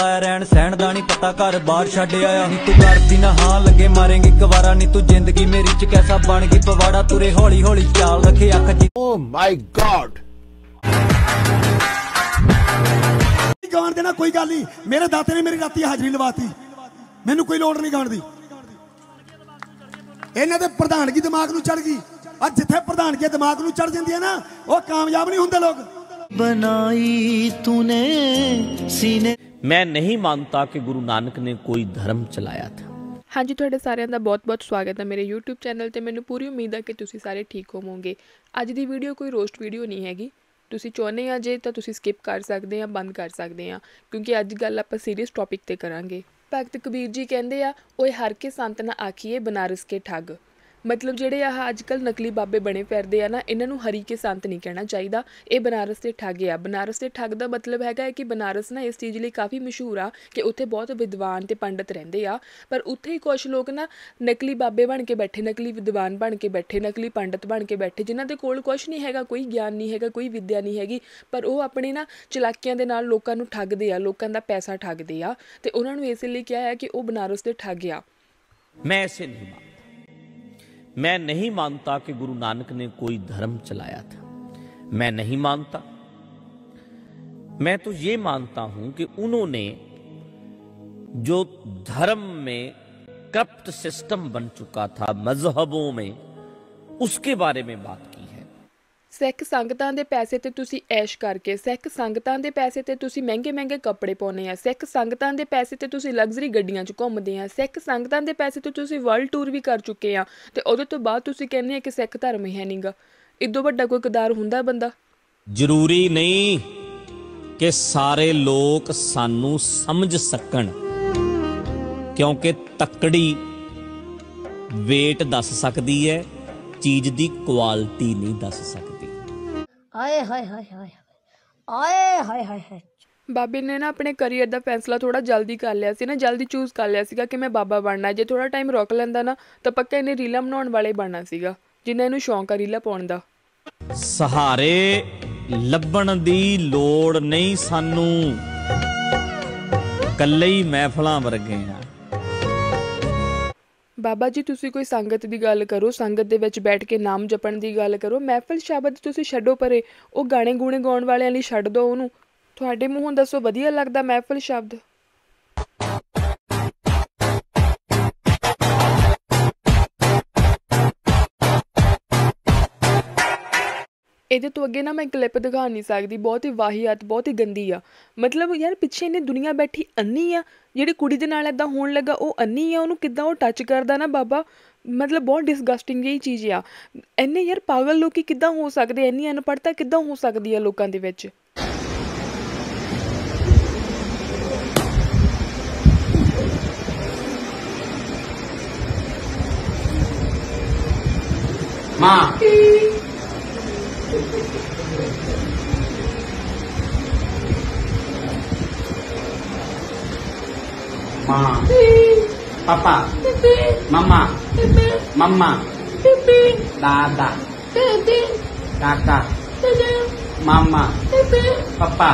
ਲਾਇਆ ਰਹਿਣ ਸਹਿਣ ਦਾ ਨਹੀਂ ਪਤਾ ਘਰ ਬਾਹਰ ਛੱਡ ਆਇਆ ਨਹੀਂ ਤੂੰ ਕਰਦੀ ਨਾ ਹਾਂ ਲੱਗੇ ਮਾਰੇਂਗੇ ਇੱਕ ਵਾਰਾ ਨਹੀਂ ਤੂੰ ਜ਼ਿੰਦਗੀ ਮੇਰੀ ਚ ਕੈਸਾ ਬਣ ਗਈ ਪਵਾੜਾ ਤੁਰੇ ਹੌਲੀ ਹੌਲੀ ਚਾਲ ਰੱਖੇ ਅੱਖ ਜੀ ਓ ਮਾਈ ਗਾਡ ਗਾਣ ਦੇਣਾ ਕੋਈ ਗੱਲ ਨਹੀਂ ਮੇਰੇ ਦਾਤੇ ਨੇ ਮੇਰੀ ਰਾਤੀ ਹਾਜ਼ਰੀ ਲਵਾਤੀ ਮੈਨੂੰ ਕੋਈ ਲੋੜ ਨਹੀਂ ਗਾਣ ਦੀ ਇਹਨਾਂ ਦੇ ਪ੍ਰਧਾਨਗੀ ਦਿਮਾਗ ਨੂੰ ਚੜ ਗਈ ਅੱਜ ਜਿੱਥੇ ਪ੍ਰਧਾਨਗੀ ਦਿਮਾਗ ਨੂੰ ਚੜ ਜਾਂਦੀ ਹੈ ਨਾ ਉਹ ਕਾਮਯਾਬ ਨਹੀਂ ਹੁੰਦੇ ਲੋਕ ਬਣਾਈ ਤੂੰ ਨੇ ਸੀਨੇ ਮੈਂ ਨਹੀਂ ਮੰਨਦਾ ਕਿ ਗੁਰੂ ਨਾਨਕ ਨੇ ਕੋਈ ਧਰਮ ਚਲਾਇਆ ਥਾ ਹਾਂਜੀ ਤੁਹਾਡੇ ਸਾਰਿਆਂ ਦਾ ਬਹੁਤ-ਬਹੁਤ ਸਵਾਗਤ ਹੈ ਮੇਰੇ YouTube ਚੈਨਲ ਤੇ ਮੈਨੂੰ ਪੂਰੀ ਉਮੀਦ ਹੈ ਕਿ ਤੁਸੀਂ ਸਾਰੇ ਠੀਕ ਹੋਵੋਗੇ ਅੱਜ ਦੀ ਵੀਡੀਓ ਕੋਈ ਰੋਸਟ ਵੀਡੀਓ ਨਹੀਂ ਹੈਗੀ ਤੁਸੀਂ ਚਾਹੁੰਦੇ ਆ ਜੇ ਤਾਂ ਤੁਸੀਂ ਸਕਿਪ ਕਰ ਸਕਦੇ ਆ ਬੰਦ ਕਰ ਸਕਦੇ ਆ ਕਿਉਂਕਿ ਅੱਜ ਗੱਲ ਆਪਾਂ ਸੀਰੀਅਸ ਟੌਪਿਕ ਤੇ ਕਰਾਂਗੇ ਭਗਤ ਕਬੀਰ ਜੀ ਕਹਿੰਦੇ ਆ ਓਏ ਹਰ ਕੇ ਸੰਤ ਨਾ ਆਖੀਏ ਬਨਾਰਸ ਕੇ ਠੱਗ ਮਤਲਬ ਜਿਹੜੇ ਆਹ ਅੱਜ ਕੱਲ ਨਕਲੀ ਬਾਬੇ ਬਣੇ ਫਿਰਦੇ ਆ ਨਾ ਇਹਨਾਂ ਨੂੰ ਹਰੀ ਕੇ ਸੰਤ ਨਹੀਂ ਕਹਿਣਾ ਚਾਹੀਦਾ ਇਹ ਬਨਾਰਸ ਦੇ ਠੱਗ ਆ ਬਨਾਰਸ ਦੇ ਠੱਗ ਦਾ ਮਤਲਬ ਹੈਗਾ ਕਿ ਬਨਾਰਸ ਨਾ ਇਸ ਚੀਜ਼ ਲਈ ਕਾਫੀ ਮਸ਼ਹੂਰ ਆ ਕਿ ਉੱਥੇ ਬਹੁਤ ਵਿਦਵਾਨ ਤੇ ਪੰਡਤ ਰਹਿੰਦੇ ਆ ਪਰ ਉੱਥੇ ਹੀ ਕੁਝ ਲੋਕ ਨਾ ਨਕਲੀ ਬਾਬੇ ਬਣ ਕੇ ਬੈਠੇ ਨਕਲੀ ਵਿਦਵਾਨ ਬਣ ਕੇ ਬੈਠੇ ਨਕਲੀ ਪੰਡਤ ਬਣ ਕੇ ਬੈਠੇ ਜਿਨ੍ਹਾਂ ਦੇ ਕੋਲ ਕੁਝ ਨਹੀਂ ਹੈਗਾ ਕੋਈ ਗਿਆਨ ਨਹੀਂ ਹੈਗਾ ਕੋਈ ਵਿਦਿਆ ਨਹੀਂ ਹੈਗੀ ਪਰ ਉਹ ਆਪਣੇ ਨਾ ਚਲਾਕੀਆਂ ਦੇ ਨਾਲ ਲੋਕਾਂ ਨੂੰ ਠੱਗਦੇ ਆ ਲੋਕਾਂ ਦਾ ਪੈਸਾ ਠੱਗਦੇ ਆ ਤੇ ਉਹਨਾਂ ਨੂੰ ਇਸ ਲਈ ਕਿਹਾ ਹੈ ਕਿ ਉਹ ਬਨਾਰਸ ਦੇ ਠੱਗ ਆ ਮੈਂ ਸਿੰਧੂ मैं नहीं मानता कि गुरु नानक ने कोई धर्म चलाया था मैं नहीं मानता मैं तो ये मानता हूं कि उन्होंने जो धर्म में करप्ट सिस्टम बन चुका था मजहबों में उसके बारे में बात ਸਿੱਖ ਸੰਗਤਾਂ ਦੇ ਪੈਸੇ ਤੇ ਤੁਸੀਂ ਐਸ਼ ਕਰਕੇ ਸਿੱਖ ਸੰਗਤਾਂ ਦੇ ਪੈਸੇ ਤੇ ਤੁਸੀਂ ਮਹਿੰਗੇ-ਮਹਿੰਗੇ ਕੱਪੜੇ ਪਾਉਨੇ ਆ ਸਿੱਖ ਸੰਗਤਾਂ ਦੇ ਪੈਸੇ ਤੇ ਤੁਸੀਂ ਲਗਜ਼ਰੀ ਗੱਡੀਆਂ 'ਚ ਘੁੰਮਦੇ ਆ ਸਿੱਖ ਸੰਗਤਾਂ ਦੇ ਪੈਸੇ ਤੇ ਤੁਸੀਂ ਵਰਲਡ ਟੂਰ ਵੀ ਕਰ ਚੁੱਕੇ ਆ ਤੇ ਉਹਦੇ ਤੋਂ ਬਾਅਦ ਤੁਸੀਂ ਕਹਿੰਦੇ ਆ ਕਿ ਸਿੱਖ ਧਰਮ ਹੈ ਨਹੀਂਗਾ ਇਦੋਂ ਵੱਡਾ ਕੋਈ ਕਦਾਰ ਹੁੰਦਾ ਬੰਦਾ ਜ਼ਰੂਰੀ ਨਹੀਂ ਕਿ ਸਾਰੇ ਲੋਕ ਸਾਨੂੰ ਸਮਝ ਸਕਣ ਕਿਉਂਕਿ ਤੱਕੜੀ ਵੇਟ ਦੱਸ ਸਕਦੀ ਹੈ ਚੀਜ਼ ਦੀ ਕੁਆਲਿਟੀ ਨਹੀਂ ਦੱਸ ਸਕਦੀ ਆਏ ਹਾਏ ਹਾਏ ਹਾਏ ਆਏ ਹਾਏ ਹਾਏ ਹਾਏ ਬਾਬੇ ਨੇ ਨਾ ਆਪਣੇ ਕਰੀਅਰ ਦਾ ਫੈਸਲਾ ਥੋੜਾ ਜਲਦੀ ਕਰ ਲਿਆ ਸੀ ਨਾ ਜਲਦੀ ਚੂਜ਼ ਕਰ ਲਿਆ ਸੀਗਾ ਕਿ ਮੈਂ ਬਾਬਾ ਬਣਨਾ ਜੇ ਥੋੜਾ ਟਾਈਮ ਰੋਕ ਲੈਂਦਾ ਨਾ ਤਾਂ ਪੱਕਾ ਇਹਨੇ ਰੀਲਾਂ ਬਣਾਉਣ ਵਾਲੇ ਬਣਨਾ ਸੀਗਾ ਜਿੰਨੇ ਇਹਨੂੰ ਸ਼ੌਂਕ ਆ ਰੀਲਾਂ ਪਾਉਣ ਦਾ ਸਹਾਰੇ ਲੱਭਣ ਦੀ ਲੋੜ ਨਹੀਂ ਸਾਨੂੰ ਕੱਲੇ ਹੀ ਮਹਿਫਲਾਂ ਵਰਗੇ ਆ ਬਾਬਾ ਜੀ ਤੁਸੀਂ ਕੋਈ ਸੰਗਤ ਦੀ ਗੱਲ ਕਰੋ ਸੰਗਤ ਦੇ ਵਿੱਚ ਬੈਠ ਕੇ ਨਾਮ ਜਪਣ ਦੀ ਗੱਲ ਕਰੋ ਮਹਿਫਲ ਸ਼ਬਦ ਤੁਸੀਂ ਛੱਡੋ ਪਰੇ ਉਹ ਗਾਣੇ ਗੂਣੇ ਗਾਉਣ ਵਾਲਿਆਂ ਲਈ ਛੱਡ ਦਿਓ ਉਹਨੂੰ ਤੁਹਾਡੇ ਮੂੰਹੋਂ ਦੱਸੋ ਵਧੀਆ ਲੱਗਦਾ ਮਹਿਫਲ ਸ਼ਬਦ ਇਹਦੇ ਤੋਂ ਅੱਗੇ ਨਾ ਮੈਂ ਕਲਿੱਪ ਦਿਖਾ ਨਹੀਂ ਸਕਦੀ ਬਹੁਤ ਹੀ ਵਾਹੀਅਤ ਬਹੁਤ ਹੀ ਗੰਦੀ ਆ ਮਤਲਬ ਯਾਰ ਪਿੱਛੇ ਇਹਨੇ ਦੁਨੀਆ ਬੈਠੀ ਅੰਨੀ ਆ ਜਿਹੜੀ ਕੁੜੀ ਦੇ ਨਾਲ ਐਦਾਂ ਹੋਣ ਲੱਗਾ ਉਹ ਅੰਨੀ ਆ ਉਹਨੂੰ ਕਿੱਦਾਂ ਉਹ ਟੱਚ ਕਰਦਾ ਨਾ ਬਾਬਾ ਮਤਲਬ ਬਹੁਤ ਡਿਸਗਸਟਿੰਗ ਜਿਹੀ ਚੀਜ਼ ਆ ਐਨੇ ਯਾਰ ਪਾਗਲ ਲੋਕੀ ਕਿੱਦਾਂ ਹੋ ਸਕਦੇ ਐਨੀ ਅਨਪੜਤਾ ਕਿੱਦਾਂ ਹੋ ਸਕਦੀ ਆ ਲੋਕਾਂ ਦੇ ਵਿੱਚ ਮਾਂ माँ पापा मम्मा मम्मा दादा काका मामा पापा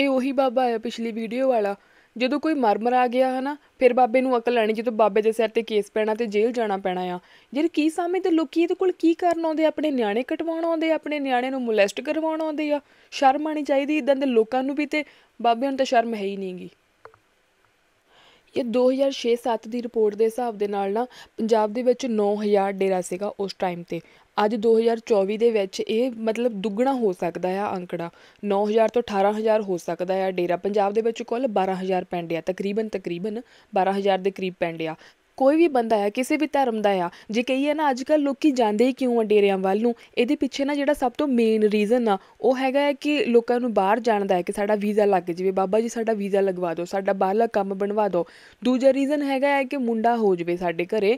ਇਹ ਉਹੀ ਬਾਬਾ ਆ ਪਿਛਲੀ ਵੀਡੀਓ ਵਾਲਾ ਜਦੋਂ ਕੋਈ ਮਰਮਰ ਆ ਗਿਆ ਹਨਾ ਫਿਰ ਬਾਬੇ ਨੂੰ ਅਕਲ ਆਣੀ ਜਦੋਂ ਬਾਬੇ ਦੇ ਸਿਰ ਤੇ ਕੇਸ ਪੈਣਾ ਤੇ ਜੇਲ੍ਹ ਜਾਣਾ ਪੈਣਾ ਆ ਯਾਰ ਕੀ ਤੇ ਲੋਕੀ ਇਹਦੇ ਕੋਲ ਕੀ ਕਰਨ ਆਉਂਦੇ ਆਪਣੇ ਨਿਆਣੇ ਕਟਵਾਉਣ ਆਉਂਦੇ ਆਪਣੇ ਨਿਆਣੇ ਨੂੰ ਮੋਲੈਸਟ ਕਰਵਾਉਣ ਆਉਂਦੇ ਆ ਸ਼ਰਮ ਆਣੀ ਚਾਹੀਦੀ ਇਦਾਂ ਦੇ ਲੋਕਾਂ ਨੂੰ ਵੀ ਤੇ ਬਾਬਿਆਂ ਨੂੰ ਤਾਂ ਸ਼ਰਮ ਹੈ ਹੀ ਨਹੀਂਗੀ ਇਹ 2006-7 ਦੀ ਰਿਪੋਰਟ ਦੇ ਹਿਸਾਬ ਦੇ ਨਾਲ ਨਾ ਪੰਜਾਬ ਦੇ ਵਿੱਚ 9000 ਡੇਰਾ ਸੀਗਾ ਉਸ ਟਾਈਮ ਤੇ ਅੱਜ 2024 ਦੇ ਵਿੱਚ ਇਹ ਮਤਲਬ ਦੁੱਗਣਾ ਹੋ ਸਕਦਾ ਆ ਅੰਕੜਾ 9000 ਤੋਂ 18000 ਹੋ ਸਕਦਾ ਆ ਡੇਰਾ ਪੰਜਾਬ ਦੇ ਵਿੱਚ ਕੁੱਲ 12000 ਪਿੰਡ ਆ ਤਕਰੀਬਨ ਤਕਰੀਬਨ 12000 ਦੇ ਕਰੀਬ ਪਿੰਡ ਆ ਕੋਈ ਵੀ ਬੰਦਾ ਆ ਕਿਸੇ ਵੀ ਧਰਮ ਦਾ ਆ ਜੇ ਕਹੀਏ ਨਾ ਅੱਜ ਕੱਲ ਲੋਕੀ ਜਾਂਦੇ ਹੀ ਕਿਉਂ ਆ ਡੇਰਿਆਂ ਵੱਲ ਨੂੰ ਇਹਦੇ ਪਿੱਛੇ ਨਾ ਜਿਹੜਾ ਸਭ ਤੋਂ ਮੇਨ ਰੀਜ਼ਨ ਆ ਉਹ ਹੈਗਾ ਹੈ ਕਿ ਲੋਕਾਂ ਨੂੰ ਬਾਹਰ ਜਾਣ ਦਾ ਹੈ ਕਿ ਸਾਡਾ ਵੀਜ਼ਾ ਲੱਗ ਜਾਵੇ ਬਾਬਾ ਜੀ ਸਾਡਾ ਵੀਜ਼ਾ ਲਗਵਾ ਦਿਓ ਸਾਡਾ ਬਾਹਰਲਾ ਕੰਮ ਬਣਵਾ ਦਿਓ ਦੂਜਾ ਰੀਜ਼ਨ ਹੈਗਾ ਹੈ ਕਿ ਮੁੰਡਾ ਹੋ ਜਾਵੇ ਸਾਡੇ ਘਰੇ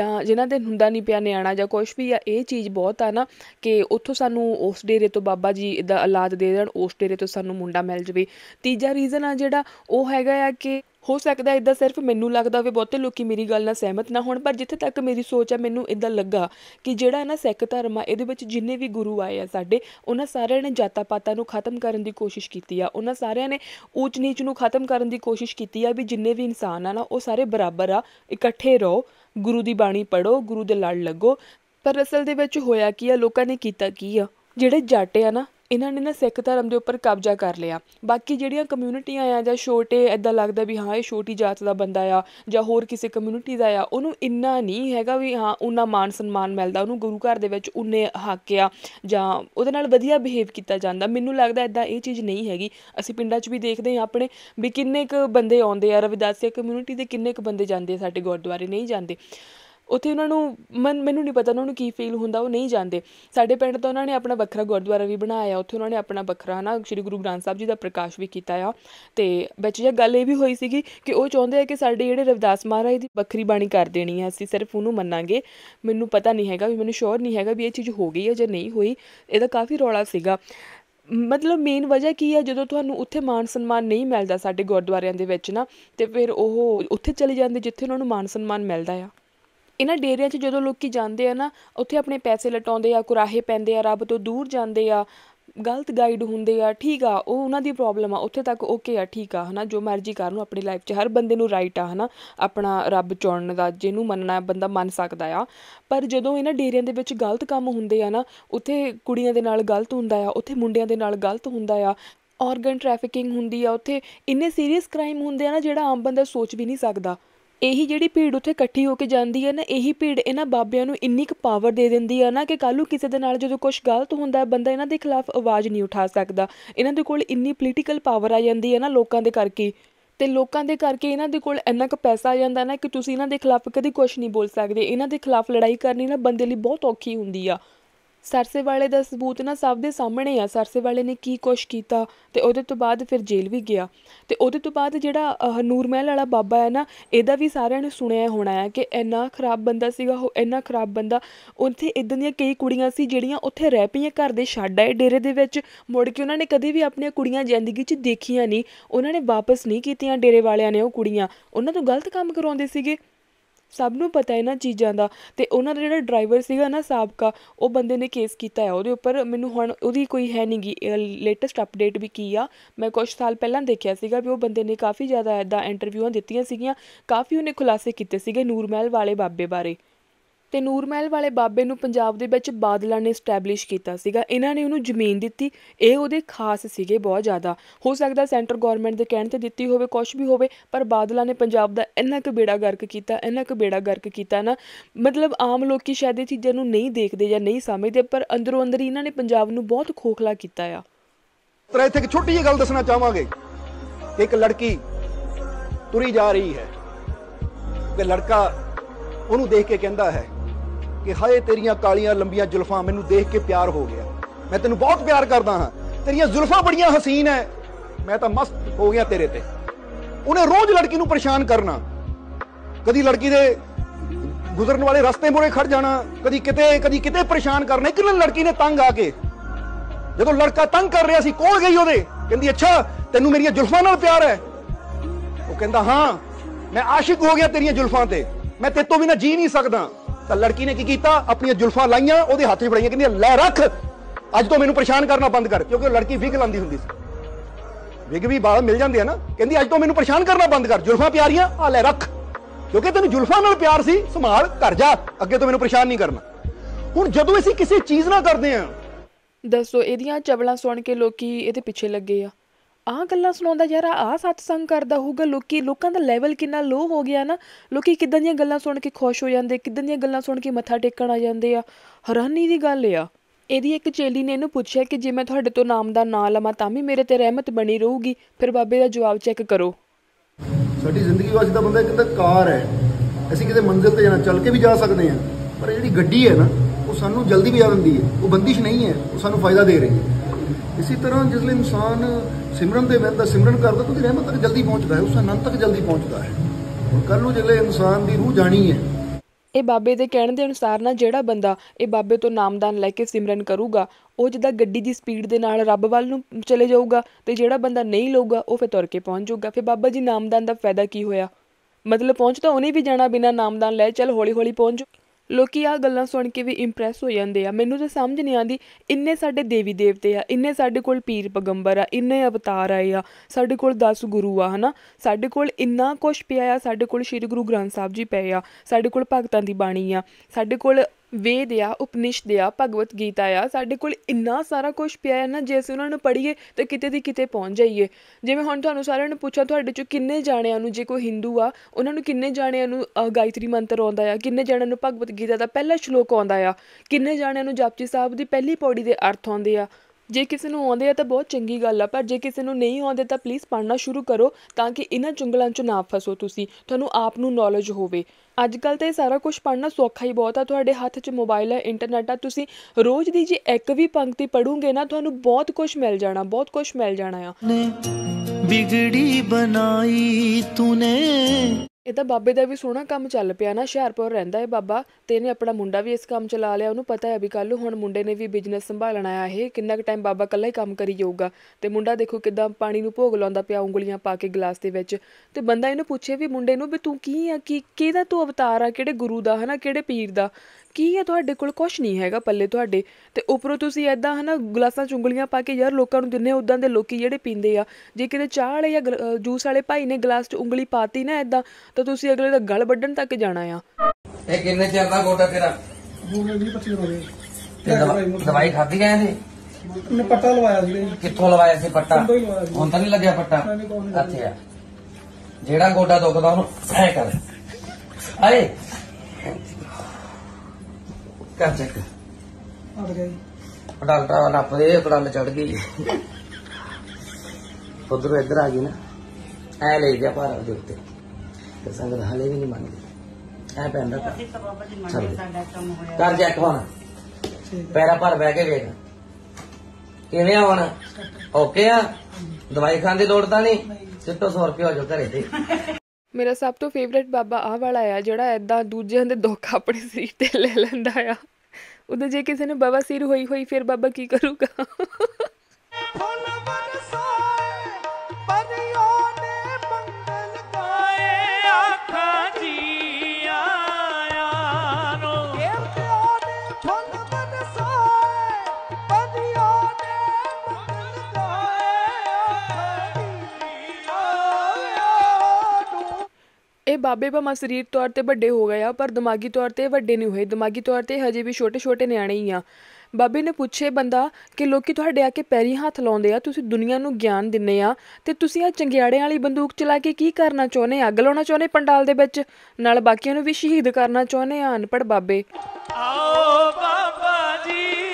ਜਾਂ ਜਿਨ੍ਹਾਂ ਦੇ ਹੁੰਦਾ ਨਹੀਂ ਪਿਆ ਨਿਆਣਾ ਜਾਂ ਕੁਝ ਵੀ ਆ ਇਹ ਚੀਜ਼ ਬਹੁਤ ਆ ਨਾ ਕਿ ਉੱਥੋਂ ਸਾਨੂੰ ਉਸ ਡੇਰੇ ਤੋਂ ਬਾਬਾ ਜੀ ਦਾ ਔਲਾਦ ਦੇ ਦੇਣ ਉਸ ਡੇਰੇ ਤੋਂ ਸਾਨੂੰ ਮੁੰਡਾ ਮਿਲ ਜਾਵੇ ਤੀਜਾ ਰੀਜ਼ਨ ਆ ਜਿਹੜਾ ਉਹ ਹੈਗਾ ਹੈ ਕਿ ਹੋ ਸਕਦਾ ਇਦਾਂ ਸਿਰਫ ਮੈਨੂੰ ਲੱਗਦਾ ਹੋਵੇ ਬਹੁਤੇ ਲੋਕੀ ਮੇਰੀ ਗੱਲ ਨਾਲ ਸਹਿਮਤ ਨਾ ਹੋਣ ਪਰ ਜਿੱਥੇ ਤੱਕ ਮੇਰੀ ਸੋਚ ਹੈ ਮੈਨੂੰ ਇਦਾਂ ਲੱਗਾ ਕਿ ਜਿਹੜਾ ਨਾ ਸਿੱਖ ਧਰਮ ਆ ਇਹਦੇ ਵਿੱਚ ਜਿੰਨੇ ਵੀ ਗੁਰੂ ਆਏ ਆ ਸਾਡੇ ਉਹਨਾਂ ਸਾਰਿਆਂ ਨੇ ਜਾਤਾਂ ਪਾਤਾਂ ਨੂੰ ਖਤਮ ਕਰਨ ਦੀ ਕੋਸ਼ਿਸ਼ ਕੀਤੀ ਆ ਉਹਨਾਂ ਸਾਰਿਆਂ ਨੇ ਊਚ ਨੀਚ ਨੂੰ ਖਤਮ ਕਰਨ ਦੀ ਕੋਸ਼ਿਸ਼ ਕੀਤੀ ਆ ਵੀ ਜਿੰਨੇ ਵੀ ਇਨਸਾਨ ਆ ਨਾ ਉਹ ਸਾਰੇ ਬਰਾਬਰ ਆ ਇਕੱਠੇ ਰਹੋ ਗੁਰੂ ਦੀ ਬਾਣੀ ਪੜੋ ਗੁਰੂ ਦੇ ਲੜ ਲੱਗੋ ਪਰ ਅਸਲ ਦੇ ਵਿੱਚ ਹੋਇਆ ਕੀ ਆ ਲੋਕਾਂ ਨੇ ਕੀਤਾ ਕੀ ਆ ਜਿਹੜੇ ਜੱਟ ਆ ਨਾ ਇਹਨਾਂ ਨੇ ਨਾ ਸਿੱਖ ਧਰਮ ਦੇ ਉੱਪਰ ਕਬਜ਼ਾ ਕਰ ਲਿਆ ਬਾਕੀ ਜਿਹੜੀਆਂ ਕਮਿਊਨਿਟੀਆਂ ਆ ਜਾਂ ਛੋਟੇ ਐਦਾਂ ਲੱਗਦਾ ਵੀ ਹਾਂ ਇਹ ਛੋਟੀ ਜਾਤ ਦਾ ਬੰਦਾ ਆ ਜਾਂ ਹੋਰ ਕਿਸੇ ਕਮਿਊਨਿਟੀ ਦਾ ਆ ਉਹਨੂੰ ਇੰਨਾ ਨਹੀਂ ਹੈਗਾ ਵੀ ਹਾਂ ਉਹਨਾਂ ਮਾਨ ਸਨਮਾਨ ਮਿਲਦਾ ਉਹਨੂੰ ਗੁਰੂ ਘਰ ਦੇ ਵਿੱਚ ਉਹਨੇ ਹੱਕ ਆ ਜਾਂ ਉਹਦੇ ਨਾਲ ਵਧੀਆ ਬਿਹੇਵ ਕੀਤਾ ਜਾਂਦਾ ਮੈਨੂੰ ਲੱਗਦਾ ਐਦਾਂ ਇਹ ਚੀਜ਼ ਨਹੀਂ ਹੈਗੀ ਅਸੀਂ ਪਿੰਡਾਂ 'ਚ ਵੀ ਦੇਖਦੇ ਹਾਂ ਆਪਣੇ ਵੀ ਕਿੰਨੇ ਕੁ ਬੰਦੇ ਆਉਂਦੇ ਆ ਰਵਿਦਾਸੀਆ ਕਮਿਊਨਿਟੀ ਦੇ ਕਿੰਨੇ ਕੁ ਬੰਦੇ ਜਾਂਦੇ ਆ ਸਾਡੇ ਗੁਰਦੁਆਰੇ ਨਹੀਂ ਜਾਂਦੇ ਉੱਥੇ ਉਹਨਾਂ ਨੂੰ ਮਨ ਮੈਨੂੰ ਨਹੀਂ ਪਤਾ ਉਹਨਾਂ ਨੂੰ ਕੀ ਫੀਲ ਹੁੰਦਾ ਉਹ ਨਹੀਂ ਜਾਣਦੇ ਸਾਡੇ ਪਿੰਡ ਤੋਂ ਉਹਨਾਂ ਨੇ ਆਪਣਾ ਵੱਖਰਾ ਗੁਰਦੁਆਰਾ ਵੀ ਬਣਾਇਆ ਉੱਥੇ ਉਹਨਾਂ ਨੇ ਆਪਣਾ ਵੱਖਰਾ ਹਨਾ ਸ਼੍ਰੀ ਗੁਰੂ ਗ੍ਰੰਥ ਸਾਹਿਬ ਜੀ ਦਾ ਪ੍ਰਕਾਸ਼ ਵੀ ਕੀਤਾ ਆ ਤੇ ਵਿੱਚ ਇਹ ਗੱਲ ਇਹ ਵੀ ਹੋਈ ਸੀਗੀ ਕਿ ਉਹ ਚਾਹੁੰਦੇ ਆ ਕਿ ਸਾਡੇ ਜਿਹੜੇ ਰਵਿਦਾਸ ਮਹਾਰਾਜ ਦੀ ਵੱਖਰੀ ਬਾਣੀ ਕਰ ਦੇਣੀ ਹੈ ਅਸੀਂ ਸਿਰਫ ਉਹਨੂੰ ਮੰਨਾਂਗੇ ਮੈਨੂੰ ਪਤਾ ਨਹੀਂ ਹੈਗਾ ਵੀ ਮੈਨੂੰ ਸ਼ੋਰ ਨਹੀਂ ਹੈਗਾ ਵੀ ਇਹ ਚੀਜ਼ ਹੋ ਗਈ ਹੈ ਜਾਂ ਨਹੀਂ ਹੋਈ ਇਹਦਾ ਕਾਫੀ ਰੌਲਾ ਸੀਗਾ ਮਤਲਬ ਮੇਨ ਵਜ੍ਹਾ ਕੀ ਹੈ ਜਦੋਂ ਤੁਹਾਨੂੰ ਉੱਥੇ ਮਾਨ ਸਨਮਾਨ ਨਹੀਂ ਮਿਲਦਾ ਸਾਡੇ ਗੁਰਦੁਆਰਿਆਂ ਦੇ ਵਿੱਚ ਨਾ ਤੇ ਫਿਰ ਉਹ ਉੱਥੇ ਚਲੇ ਜਾਂਦੇ ਜਿੱਥੇ ਉਹਨਾਂ ਨੂੰ ਮਾਨ ਸਨਮਾਨ ਮਿਲਦਾ ਆ ਇਹਨਾਂ ਡੇਰਿਆਂ 'ਚ ਜਦੋਂ ਲੋਕੀ ਜਾਂਦੇ ਆ ਨਾ ਉੱਥੇ ਆਪਣੇ ਪੈਸੇ ਲਟਾਉਂਦੇ ਆ ਕੁਰਾਹੇ ਪੈਂਦੇ ਆ ਰੱਬ ਤੋਂ ਦੂਰ ਜਾਂਦੇ ਆ ਗਲਤ ਗਾਈਡ ਹੁੰਦੇ ਆ ਠੀਕ ਆ ਉਹ ਉਹਨਾਂ ਦੀ ਪ੍ਰੋਬਲਮ ਆ ਉੱਥੇ ਤੱਕ ਓਕੇ ਆ ਠੀਕ ਆ ਹਨਾ ਜੋ ਮਰਜ਼ੀ ਕਰਨ ਨੂੰ ਆਪਣੀ ਲਾਈਫ 'ਚ ਹਰ ਬੰਦੇ ਨੂੰ ਰਾਈਟ ਆ ਹਨਾ ਆਪਣਾ ਰੱਬ ਚੁਣਨ ਦਾ ਜਿਹਨੂੰ ਮੰਨਣਾ ਬੰਦਾ ਮੰਨ ਸਕਦਾ ਆ ਪਰ ਜਦੋਂ ਇਹਨਾਂ ਡੇਰਿਆਂ ਦੇ ਵਿੱਚ ਗਲਤ ਕੰਮ ਹੁੰਦੇ ਆ ਨਾ ਉੱਥੇ ਕੁੜੀਆਂ ਦੇ ਨਾਲ ਗਲਤ ਹੁੰਦਾ ਆ ਉੱਥੇ ਮੁੰਡਿਆਂ ਦੇ ਨਾਲ ਗਲਤ ਹੁੰਦਾ ਆ ਆਰਗਨ ਟ੍ਰੈਫਿਕਿੰਗ ਹੁੰਦੀ ਆ ਉੱਥੇ ਇੰਨੇ ਸੀਰੀਅਸ ਕ੍ਰਾਈਮ ਹੁੰਦੇ ਆ ਨਾ ਜਿਹੜਾ ਆਮ ਬੰਦਾ ਸੋਚ ਵੀ ਨਹੀਂ ਸਕਦਾ ਇਹੀ ਜਿਹੜੀ ਭੀੜ ਉੱਥੇ ਇਕੱਠੀ ਹੋ ਕੇ ਜਾਂਦੀ ਹੈ ਨਾ ਇਹੀ ਭੀੜ ਇਹਨਾਂ ਬਾਬਿਆਂ ਨੂੰ ਇੰਨੀ ਕੁ ਪਾਵਰ ਦੇ ਦਿੰਦੀ ਆ ਨਾ ਕਿ ਕੱਲੂ ਨੂੰ ਕਿਸੇ ਦੇ ਨਾਲ ਜਦੋਂ ਕੁਝ ਗਲਤ ਹੁੰਦਾ ਬੰਦਾ ਇਹਨਾਂ ਦੇ ਖਿਲਾਫ ਆਵਾਜ਼ ਨਹੀਂ ਉਠਾ ਸਕਦਾ ਇਹਨਾਂ ਦੇ ਕੋਲ ਇੰਨੀ ਪੋਲੀਟੀਕਲ ਪਾਵਰ ਆ ਜਾਂਦੀ ਹੈ ਨਾ ਲੋਕਾਂ ਦੇ ਕਰਕੇ ਤੇ ਲੋਕਾਂ ਦੇ ਕਰਕੇ ਇਹਨਾਂ ਦੇ ਕੋਲ ਇੰਨਾ ਕੁ ਪੈਸਾ ਆ ਜਾਂਦਾ ਨਾ ਕਿ ਤੁਸੀਂ ਇਹਨਾਂ ਦੇ ਖਿਲਾਫ ਕਦੀ ਕੁਝ ਨਹੀਂ ਬੋਲ ਸਕਦੇ ਇਹਨਾਂ ਦੇ ਖਿਲਾਫ ਲੜਾਈ ਕਰਨੀ ਨਾ ਬੰਦੇ ਲਈ ਬਹੁਤ ਔਖੀ ਹੁੰਦੀ ਆ ਸਰਸੇ ਵਾਲੇ ਦਾ ਸਬੂਤ ਨਾ ਸਭ ਦੇ ਸਾਹਮਣੇ ਆ ਸਰਸੇ ਵਾਲੇ ਨੇ ਕੀ ਕੁਛ ਕੀਤਾ ਤੇ ਉਹਦੇ ਤੋਂ ਬਾਅਦ ਫਿਰ ਜੇਲ੍ਹ ਵੀ ਗਿਆ ਤੇ ਉਹਦੇ ਤੋਂ ਬਾਅਦ ਜਿਹੜਾ ਨੂਰਮਹਿਲ ਮਹਿਲ ਵਾਲਾ ਬਾਬਾ ਹੈ ਨਾ ਇਹਦਾ ਵੀ ਸਾਰਿਆਂ ਨੇ ਸੁਣਿਆ ਹੋਣਾ ਹੈ ਕਿ ਇੰਨਾ ਖਰਾਬ ਬੰਦਾ ਸੀਗਾ ਉਹ ਇੰਨਾ ਖਰਾਬ ਬੰਦਾ ਉੱਥੇ ਇਦਾਂ ਦੀਆਂ ਕਈ ਕੁੜੀਆਂ ਸੀ ਜਿਹੜੀਆਂ ਉੱਥੇ ਰਹਿ ਪਈਆਂ ਘਰ ਦੇ ਛੱਡ ਆਏ ਡੇਰੇ ਦੇ ਵਿੱਚ ਮੁੜ ਕੇ ਉਹਨਾਂ ਨੇ ਕਦੇ ਵੀ ਆਪਣੀਆਂ ਕੁੜੀਆਂ ਜ਼ਿੰਦਗੀ 'ਚ ਦੇਖੀਆਂ ਨਹੀਂ ਉਹਨਾਂ ਨੇ ਵਾਪਸ ਨਹੀਂ ਕੀਤੀਆਂ ਡੇਰੇ ਵਾਲਿਆਂ ਨੇ ਉਹ ਕੁੜੀਆਂ ਉਹਨਾਂ ਤੋਂ ਗਲਤ ਕੰਮ ਕਰਾਉਂਦੇ ਸੀਗੇ ਸਭ ਨੂੰ ਪਤਾ ਹੈ ਨਾ ਚੀਜ਼ਾਂ ਦਾ ਤੇ ਉਹਨਾਂ ਦਾ ਜਿਹੜਾ ਡਰਾਈਵਰ ਸੀਗਾ ਨਾ ਸਾਬਕਾ ਉਹ ਬੰਦੇ ਨੇ ਕੇਸ ਕੀਤਾ ਹੈ ਉਹਦੇ ਉੱਪਰ ਮੈਨੂੰ ਹੁਣ ਉਹਦੀ ਕੋਈ ਹੈ ਨਹੀਂ ਲੇਟੈਸਟ ਅਪਡੇਟ ਵੀ ਕੀ ਆ ਮੈਂ ਕੁਝ ਸਾਲ ਪਹਿਲਾਂ ਦੇਖਿਆ ਸੀਗਾ ਵੀ ਉਹ ਬੰਦੇ ਨੇ ਕਾਫੀ ਜ਼ਿਆਦਾ ਐਦਾਂ ਇੰਟਰਵਿਊਆਂ ਦਿੱਤੀਆਂ ਸੀਗੀਆਂ ਕਾਫੀ ਉਹਨੇ ਖੁਲਾਸੇ ਕੀਤੇ ਸੀਗੇ ਨੂਰਮਹਿਲ ਵਾਲੇ ਬਾਬੇ ਬਾਰੇ ਤੇ ਨੂਰ ਮਹਿਲ ਵਾਲੇ ਬਾਬੇ ਨੂੰ ਪੰਜਾਬ ਦੇ ਵਿੱਚ ਬਾਦਲਾਂ ਨੇ ਸਟੈਬਲਿਸ਼ ਕੀਤਾ ਸੀਗਾ ਇਹਨਾਂ ਨੇ ਉਹਨੂੰ ਜ਼ਮੀਨ ਦਿੱਤੀ ਇਹ ਉਹਦੇ ਖਾਸ ਸੀਗੇ ਬਹੁਤ ਜ਼ਿਆਦਾ ਹੋ ਸਕਦਾ ਸੈਂਟਰ ਗਵਰਨਮੈਂਟ ਦੇ ਕਹਿਣ ਤੇ ਦਿੱਤੀ ਹੋਵੇ ਕੁਝ ਵੀ ਹੋਵੇ ਪਰ ਬਾਦਲਾਂ ਨੇ ਪੰਜਾਬ ਦਾ ਇੰਨਾ ਕੁ ਬੇੜਾ ਗਰਕ ਕੀਤਾ ਇੰਨਾ ਕੁ ਬੇੜਾ ਗਰਕ ਕੀਤਾ ਨਾ ਮਤਲਬ ਆਮ ਲੋਕੀ ਸ਼ਾਇਦ ਇਹ ਚੀਜ਼ਾਂ ਨੂੰ ਨਹੀਂ ਦੇਖਦੇ ਜਾਂ ਨਹੀਂ ਸਮਝਦੇ ਪਰ ਅੰਦਰੋਂ ਅੰਦਰ ਇਹਨਾਂ ਨੇ ਪੰਜਾਬ ਨੂੰ ਬਹੁਤ ਖੋਖਲਾ ਕੀਤਾ ਆ ਤਰਾ ਇੱਥੇ ਇੱਕ ਛੋਟੀ ਜਿਹੀ ਗੱਲ ਦੱਸਣਾ ਚਾਹਾਂਗੇ ਇੱਕ ਲੜਕੀ ਤੁਰੀ ਜਾ ਰਹੀ ਹੈ ਕਿ ਲੜਕਾ ਉਹਨੂੰ ਦੇਖ ਕੇ ਕਹਿੰਦਾ ਹੈ ਕਿ ਹਾਏ ਤੇਰੀਆਂ ਕਾਲੀਆਂ ਲੰਬੀਆਂ ਜ਼ੁਲਫਾਂ ਮੈਨੂੰ ਦੇਖ ਕੇ ਪਿਆਰ ਹੋ ਗਿਆ ਮੈਂ ਤੈਨੂੰ ਬਹੁਤ ਪਿਆਰ ਕਰਦਾ ਹਾਂ ਤੇਰੀਆਂ ਜ਼ੁਲਫਾਂ ਬੜੀਆਂ ਹਸੀਨ ਐ ਮੈਂ ਤਾਂ ਮਸਤ ਹੋ ਗਿਆ ਤੇਰੇ ਤੇ ਉਹਨੇ ਰੋਜ਼ ਲੜਕੀ ਨੂੰ ਪਰੇਸ਼ਾਨ ਕਰਨਾ ਕਦੀ ਲੜਕੀ ਦੇ ਗੁਜ਼ਰਨ ਵਾਲੇ ਰਸਤੇ ਮੋਰੇ ਖੜ ਜਾਣਾ ਕਦੀ ਕਿਤੇ ਕਦੀ ਕਿਤੇ ਪਰੇਸ਼ਾਨ ਕਰਨਾ ਕਿੰਨੇ ਲੜਕੀ ਨੇ ਤੰਗ ਆ ਕੇ ਜਦੋਂ ਲੜਕਾ ਤੰਗ ਕਰ ਰਿਹਾ ਸੀ ਕੋਲ ਗਈ ਉਹਦੇ ਕਹਿੰਦੀ ਅੱਛਾ ਤੈਨੂੰ ਮੇਰੀਆਂ ਜ਼ੁਲਫਾਂ ਨਾਲ ਪਿਆਰ ਹੈ ਉਹ ਕਹਿੰਦਾ ਹਾਂ ਮੈਂ ਆਸ਼ਿਕ ਹੋ ਗਿਆ ਤੇਰੀਆਂ ਜ਼ੁਲਫਾਂ ਤੇ ਮੈਂ ਤੇਤੋਂ ਬਿਨਾ ਜੀ ਨਹੀਂ ਸਕਦਾ ਤਾਂ ਲੜਕੀ ਨੇ ਕੀ ਕੀਤਾ ਆਪਣੀਆਂ ਜੁਲਫਾਂ ਲਾਈਆਂ ਉਹਦੇ ਹੱਥ 'ਚ ਫੜਾਈਆਂ ਕਹਿੰਦੀ ਲੈ ਰੱਖ ਅੱਜ ਤੋਂ ਮੈਨੂੰ ਪਰੇਸ਼ਾਨ ਕਰਨਾ ਬੰਦ ਕਰ ਕਿਉਂਕਿ ਉਹ ਲੜਕੀ ਵਿਗ ਲਾਂਦੀ ਹੁੰਦੀ ਸੀ ਵਿਗ ਵੀ ਬਾਹਰ ਮਿਲ ਜਾਂਦੇ ਆ ਨਾ ਕਹਿੰਦੀ ਅੱਜ ਤੋਂ ਮੈਨੂੰ ਪਰੇਸ਼ਾਨ ਕਰਨਾ ਬੰਦ ਕਰ ਜੁਲਫਾਂ ਪਿਆਰੀਆਂ ਆ ਲੈ ਰੱਖ ਕਿਉਂਕਿ ਤੈਨੂੰ ਜੁਲਫਾਂ ਨਾਲ ਪਿਆਰ ਸੀ ਸੰਭਾਲ ਕਰ ਜਾ ਅੱਗੇ ਤੋਂ ਮੈਨੂੰ ਪਰੇਸ਼ਾਨ ਨਹੀਂ ਕਰਨਾ ਹੁਣ ਜਦੋਂ ਅਸੀਂ ਕਿਸੇ ਚੀਜ਼ ਨਾਲ ਕਰਦੇ ਆ ਦੱਸੋ ਇਹਦੀਆਂ ਚਵਲਾਂ ਸੁਣ ਕੇ ਲੋਕੀ ਇਹਦੇ ਪਿੱਛੇ ਲੱਗੇ ਆ ਆਹ ਗੱਲਾਂ ਸੁਣਾਉਂਦਾ ਯਾਰ ਆ ਸਤਸੰਗ ਕਰਦਾ ਹੋਊਗਾ ਲੋਕੀ ਲੋਕਾਂ ਦਾ ਲੈਵਲ ਕਿੰਨਾ ਲੋ ਹੋ ਗਿਆ ਨਾ ਲੋਕੀ ਕਿਦਾਂ ਦੀਆਂ ਗੱਲਾਂ ਸੁਣ ਕੇ ਖੁਸ਼ ਹੋ ਜਾਂਦੇ ਕਿਦਾਂ ਦੀਆਂ ਗੱਲਾਂ ਸੁਣ ਕੇ ਮੱਥਾ ਟੇਕਣ ਆ ਜਾਂਦੇ ਆ ਹੈਰਾਨੀ ਦੀ ਗੱਲ ਆ ਇਹਦੀ ਇੱਕ ਚੇਲੀ ਨੇ ਇਹਨੂੰ ਪੁੱਛਿਆ ਕਿ ਜੇ ਮੈਂ ਤੁਹਾਡੇ ਤੋਂ ਨਾਮ ਦਾ ਨਾਂ ਲਵਾਂ ਤਾਂ ਵੀ ਮੇਰੇ ਤੇ ਰਹਿਮਤ ਬਣੀ ਰਹੂਗੀ ਫਿਰ ਬਾਬੇ ਦਾ ਜਵਾਬ ਚੈੱਕ ਕਰੋ ਸਾਡੀ ਜ਼ਿੰਦਗੀ ਵਾਸਤੇ ਤਾਂ ਬੰਦਾ ਇੱਕ ਤਾਂ ਕਾਰ ਹੈ ਅਸੀਂ ਕਿਤੇ ਮੰਜ਼ਿਲ ਤੇ ਜਾਣਾ ਚੱਲ ਕੇ ਵੀ ਜਾ ਸਕਦੇ ਆ ਪਰ ਜਿਹੜੀ ਗੱਡੀ ਹੈ ਨਾ ਉਹ ਸਾਨੂੰ ਜਲਦੀ ਵੀ ਆ ਦਿੰਦੀ ਹੈ ਉਹ ਬੰਦਿਸ਼ ਨਹੀਂ ਹੈ ਉਹ ਸਾਨੂੰ ਫਾਇਦਾ ਦੇ ਰਹੀ ਹੈ ਇਸੇ ਤਰ੍ਹਾਂ ਜਿਸ ਲਈ ਇਨਸਾਨ ਸਿਮਰਨ ਦੇ ਵਿੱਚ ਸਿਮਰਨ ਕਰਦਾ ਤਾਂ ਰਹਿਮਤ ਤੱਕ ਜਲਦੀ ਪਹੁੰਚਦਾ ਹੈ ਉਸ ਅਨੰਤ ਤੱਕ ਜਲਦੀ ਪਹੁੰਚਦਾ ਹੈ ਹੁਣ ਕੱਲ ਨੂੰ ਜਿਸ ਇਨਸਾਨ ਦੀ ਰੂਹ ਜਾਣੀ ਹੈ ਇਹ ਬਾਬੇ ਦੇ ਕਹਿਣ ਦੇ ਅਨੁਸਾਰ ਨਾ ਜਿਹੜਾ ਬੰਦਾ ਇਹ ਬਾਬੇ ਤੋਂ ਨਾਮਦਾਨ ਲੈ ਕੇ ਸਿਮਰਨ ਕਰੂਗਾ ਉਹ ਜਿੱਦਾਂ ਗੱਡੀ ਦੀ ਸਪੀਡ ਦੇ ਨਾਲ ਰੱਬ ਵੱਲ ਨੂੰ ਚਲੇ ਜਾਊਗਾ ਤੇ ਜਿਹੜਾ ਬੰਦਾ ਨਹੀਂ ਲਊਗਾ ਉਹ ਫੇ ਤੁਰ ਕੇ ਪਹੁੰਚ ਜਾਊਗਾ ਫੇ ਬਾਬਾ ਜੀ ਨਾਮਦਾਨ ਦਾ ਫਾਇਦਾ ਕੀ ਹੋਇਆ ਮਤਲਬ ਪਹੁੰਚ ਤਾਂ ਉਹਨੇ ਵੀ ਜਾਣਾ ਬਿਨਾ ਨਾਮਦਾਨ ਲੈ ਚੱਲ ਹੌਲੀ ਹੌਲੀ ਪਹੁੰਚ ਲੋਕੀ ਆ ਗੱਲਾਂ ਸੁਣ ਕੇ ਵੀ ਇੰਪ੍ਰੈਸ ਹੋ ਜਾਂਦੇ ਆ ਮੈਨੂੰ ਤਾਂ ਸਮਝ ਨਹੀਂ ਆਂਦੀ ਇੰਨੇ ਸਾਡੇ ਦੇਵੀ ਦੇਵਤੇ ਆ ਇੰਨੇ ਸਾਡੇ ਕੋਲ ਪੀਰ ਪਗੰਬਰ ਆ ਇੰਨੇ ਅਵਤਾਰ ਆਏ ਆ ਸਾਡੇ ਕੋਲ 10 ਗੁਰੂ ਆ ਹਨਾ ਸਾਡੇ ਕੋਲ ਇੰਨਾ ਕੁਝ ਪਿਆ ਆ ਸਾਡੇ ਕੋਲ ਸ੍ਰੀ ਗੁਰੂ ਗ੍ਰੰਥ ਸਾਹਿਬ ਜੀ ਪਏ ਆ ਸਾਡੇ ਕੋਲ ਭਗਤਾਂ ਦੀ ਬਾਣੀ ਆ ਸਾਡੇ ਕੋਲ ਵੇਦ ਆ ਉਪਨਿਸ਼ਦ ਆ ਭਗਵਤ ਗੀਤਾ ਆ ਸਾਡੇ ਕੋਲ ਇੰਨਾ ਸਾਰਾ ਕੁਝ ਪਿਆ ਹੈ ਨਾ ਜੇ ਅਸੀਂ ਉਹਨਾਂ ਨੂੰ ਪੜ੍ਹੀਏ ਤਾਂ ਕਿਤੇ ਦੀ ਕਿਤੇ ਪਹੁੰਚ ਜਾਈਏ ਜਿਵੇਂ ਹੁਣ ਤੁਹਾਨੂੰ ਸਾਰਿਆਂ ਨੂੰ ਪੁੱਛਾਂ ਤੁਹਾਡੇ ਚੋਂ ਕਿੰਨੇ ਜਾਣਿਆਂ ਨੂੰ ਜੇ ਕੋਈ ਹਿੰਦੂ ਆ ਉਹਨਾਂ ਨੂੰ ਕਿੰਨੇ ਜਾਣਿਆਂ ਨੂੰ ਗਾਇਤਰੀ ਮੰਤਰ ਆਉਂਦਾ ਆ ਕਿੰਨੇ ਜਾਣਿਆਂ ਨੂੰ ਭਗਵਤ ਗੀਤਾ ਦਾ ਪਹਿਲਾ ਸ਼ਲੋਕ ਆਉਂਦਾ ਆ ਕਿੰਨੇ ਜਾਣਿਆਂ ਨੂੰ ਜਪਜੀ ਸਾਹਿਬ ਦੀ ਪਹਿਲੀ ਪੌੜੀ ਦੇ ਅਰਥ ਆਉਂਦੇ ਆ ਜੇ ਕਿਸੇ ਨੂੰ ਆਉਂਦੇ ਆ ਤਾਂ ਬਹੁਤ ਚੰਗੀ ਗੱਲ ਆ ਪਰ ਜੇ ਕਿਸੇ ਨੂੰ ਨਹੀਂ ਆਉਂਦੇ ਤਾਂ ਪਲੀਜ਼ ਪੜਨਾ ਸ਼ੁਰੂ ਕਰੋ ਤਾਂ ਕਿ ਇਹਨਾਂ ਚੁੰਗਲਾਂ 'ਚ ਨਾ ਫਸੋ ਤੁਸੀਂ ਤੁਹਾਨੂੰ ਆਪ ਨੂੰ ਨੌਲੇਜ ਹੋਵੇ ਅੱਜ ਕੱਲ ਤਾਂ ਸਾਰਾ ਕੁਝ ਪੜਨਾ ਸੌਖਾ ਹੀ ਬਹੁਤ ਆ ਤੁਹਾਡੇ ਹੱਥ 'ਚ ਮੋਬਾਈਲ ਹੈ ਇੰਟਰਨੈਟ ਆ ਤੁਸੀਂ ਰੋਜ਼ ਦੀ ਜੀ ਇੱਕ ਵੀ ਪੰਕਤੀ ਪੜੋਗੇ ਨਾ ਤੁਹਾਨੂੰ ਬਹੁਤ ਕੁਝ ਮਿਲ ਜਾਣਾ ਬਹੁਤ ਕੁਝ ਮਿਲ ਜਾਣਾ ਆ ਬਿਗੜੀ ਬਣਾਈ ਤੂੰ ਨੇ ਇਹ ਤਾਂ ਬਾਬੇ ਦਾ ਵੀ ਸੋਹਣਾ ਕੰਮ ਚੱਲ ਪਿਆ ਨਾ ਹੁਸ਼ਿਆਰਪੁਰ ਰਹਿੰਦਾ ਹੈ ਬਾਬਾ ਤੇ ਇਹਨੇ ਆਪਣਾ ਮੁੰਡਾ ਵੀ ਇਸ ਕੰਮ ਚਲਾ ਲਿਆ ਉਹਨੂੰ ਪਤਾ ਹੈ ਵੀ ਕੱਲ ਨੂੰ ਹੁਣ ਮੁੰਡੇ ਨੇ ਵੀ ਬਿਜ਼ਨਸ ਸੰਭਾਲਣਾ ਆ ਇਹ ਕਿੰਨਾ ਕੁ ਟਾਈਮ ਬਾਬਾ ਇਕੱਲਾ ਹੀ ਕੰਮ ਕਰੀ ਜਾਊਗਾ ਤੇ ਮੁੰਡਾ ਦੇਖੋ ਕਿਦਾਂ ਪਾਣੀ ਨੂੰ ਭੋਗ ਲਾਉਂਦਾ ਪਿਆ ਉਂਗਲੀਆਂ ਪਾ ਕੇ ਗਲਾਸ ਦੇ ਵਿੱਚ ਤੇ ਬੰਦਾ ਇਹਨੂੰ ਪੁੱਛੇ ਵੀ ਮੁੰਡੇ ਨੂੰ ਵੀ ਤੂੰ ਕੀ ਆ ਕੀ ਕਿਹਦਾ ਤੂੰ ਅਵਤਾਰ ਆ ਕਿਹੜੇ ਗੁਰੂ ਦਾ ਹਨਾ ਕਿਹੜੇ ਪੀਰ ਦਾ ਕੀ ਹੈ ਤੁਹਾਡੇ ਕੋਲ ਕੁਝ ਨਹੀਂ ਹੈਗਾ ਪੱਲੇ ਤੁਹਾਡੇ ਤੇ ਉੱਪਰੋਂ ਤੁਸੀਂ ਐਦਾਂ ਹਨਾ ਗਲਾਸਾਂ ਚੁੰਗਲੀਆਂ ਪਾ ਕੇ ਯਾਰ ਲੋਕਾਂ ਨੂੰ ਦਿੰਨੇ ਉਦਾਂ ਦੇ ਲੋਕੀ ਜਿਹੜੇ ਪੀਂਦੇ ਆ ਜੇ ਕਿਤੇ ਚਾਹ ਵਾਲੇ ਜਾਂ ਜੂਸ ਵਾਲੇ ਭਾਈ ਨੇ ਗਲਾਸ 'ਚ ਉਂਗਲੀ ਪਾਤੀ ਨਾ ਐਦਾਂ ਤਾਂ ਤੁਸੀਂ ਅਗਲੇ ਦਾ ਗਲ ਵੱਢਣ ਤੱਕ ਜਾਣਾ ਆ ਇਹ ਕਿੰਨੇ ਚਿਰ ਦਾ ਗੋਟਾ ਤੇਰਾ ਹੁਣ ਵੀ ਪੱਤੀ ਹੋ ਤੇ ਦਵਾਈ ਖਾਧੀ ਗਏ ਨੇ ਮੈਂ ਪੱਟਾ ਲਵਾਇਆ ਸੀ ਕਿੱਥੋਂ ਲਵਾਇਆ ਸੀ ਪੱਟਾ ਹੁਣ ਤਾਂ ਨਹੀਂ ਲੱਗਿਆ ਪੱਟਾ ਇੱਥੇ ਆ ਜਿਹੜਾ ਗੋਡਾ ਦੁਖਦਾ ਉਹਨੂੰ ਐ ਕਰ ਆਏ ਕਰ ਚੈੱਕ ਅੜ ਗਈ ਡਾਕਟਰ ਵਾਲਾ ਪਰੇ ਕੜਲ ਚੜ ਗਈ ਉਧਰੋਂ ਇੱਧਰ ਆ ਗਈ ਨਾ ਐ ਲੈ ਗਿਆ ਭਾਰ ਦੇ ਉੱਤੇ ਤੇ ਸੰਗਤ ਹਲੇ ਵੀ ਨਹੀਂ ਮੰਨਦੀ ਐ ਪੈਂਦਾ ਤਾਂ ਸਾਡਾ ਕੰਮ ਹੋਇਆ ਕਰ ਚੈੱਕ ਹੁਣ ਪੈਰਾ ਭਰ ਬਹਿ ਕੇ ਵੇਖ ਕਿਵੇਂ ਆ ਹੁਣ ਓਕੇ ਆ ਦਵਾਈ ਖਾਣ ਦੀ ਲੋੜ ਤਾਂ ਨਹੀਂ ਸਿੱਟੋ 100 ਰੁਪਏ ਹੋ ਜੋ ਘਰੇ ਤੇ ਮੇਰਾ ਸਭ ਤੋਂ ਫੇਵਰਿਟ ਬਾਬਾ ਆਹ ਵਾਲਾ ਆ ਜਿਹੜਾ ਐਦਾਂ ਦੂਜਿਆਂ ਦੇ ਦੁੱਖ ਆਪਣੇ ਸਿਰ ਤੇ ਲੈ ਲੈਂਦਾ ਆ ਉਹਦੇ ਜੇ ਕਿਸੇ ਨੇ ਬਵਾਸੀਰ ਹੋਈ ਹੋਈ ਫਿਰ ਬਾਬਾ ਕੀ ਕਰੂਗਾ ਬਾਬੇ ਭਾਵੇਂ ਸਰੀਰ ਤੌਰ ਤੇ ਵੱਡੇ ਹੋ ਗਏ ਆ ਪਰ ਦਿਮਾਗੀ ਤੌਰ ਤੇ ਵੱਡੇ ਨਹੀਂ ਹੋਏ ਦਿਮਾਗੀ ਤੌਰ ਤੇ ਹਜੇ ਵੀ ਛੋਟੇ-ਛੋਟੇ ਨਿਆਣੇ ਹੀ ਆ ਬਾਬੇ ਨੇ ਪੁੱਛੇ ਬੰਦਾ ਕਿ ਲੋਕੀ ਤੁਹਾਡੇ ਆ ਕੇ ਪੈਰੀ ਹੱਥ ਲਾਉਂਦੇ ਆ ਤੁਸੀਂ ਦੁਨੀਆ ਨੂੰ ਗਿਆਨ ਦਿੰਨੇ ਆ ਤੇ ਤੁਸੀਂ ਆ ਚੰਗਿਆੜਿਆਂ ਵਾਲੀ ਬੰਦੂਕ ਚਲਾ ਕੇ ਕੀ ਕਰਨਾ ਚਾਹੁੰਦੇ ਅੱਗ ਲਾਉਣਾ ਚਾਹੁੰਦੇ ਪੰਡਾਲ ਦੇ ਵਿੱਚ ਨਾਲ ਬਾਕੀਆਂ ਨੂੰ ਵੀ ਸ਼ਹੀਦ ਕਰਨਾ ਚਾਹੁੰਦੇ ਆ ਅਨਪੜ ਬਾਬੇ ਆਓ ਬਾਬਾ ਜੀ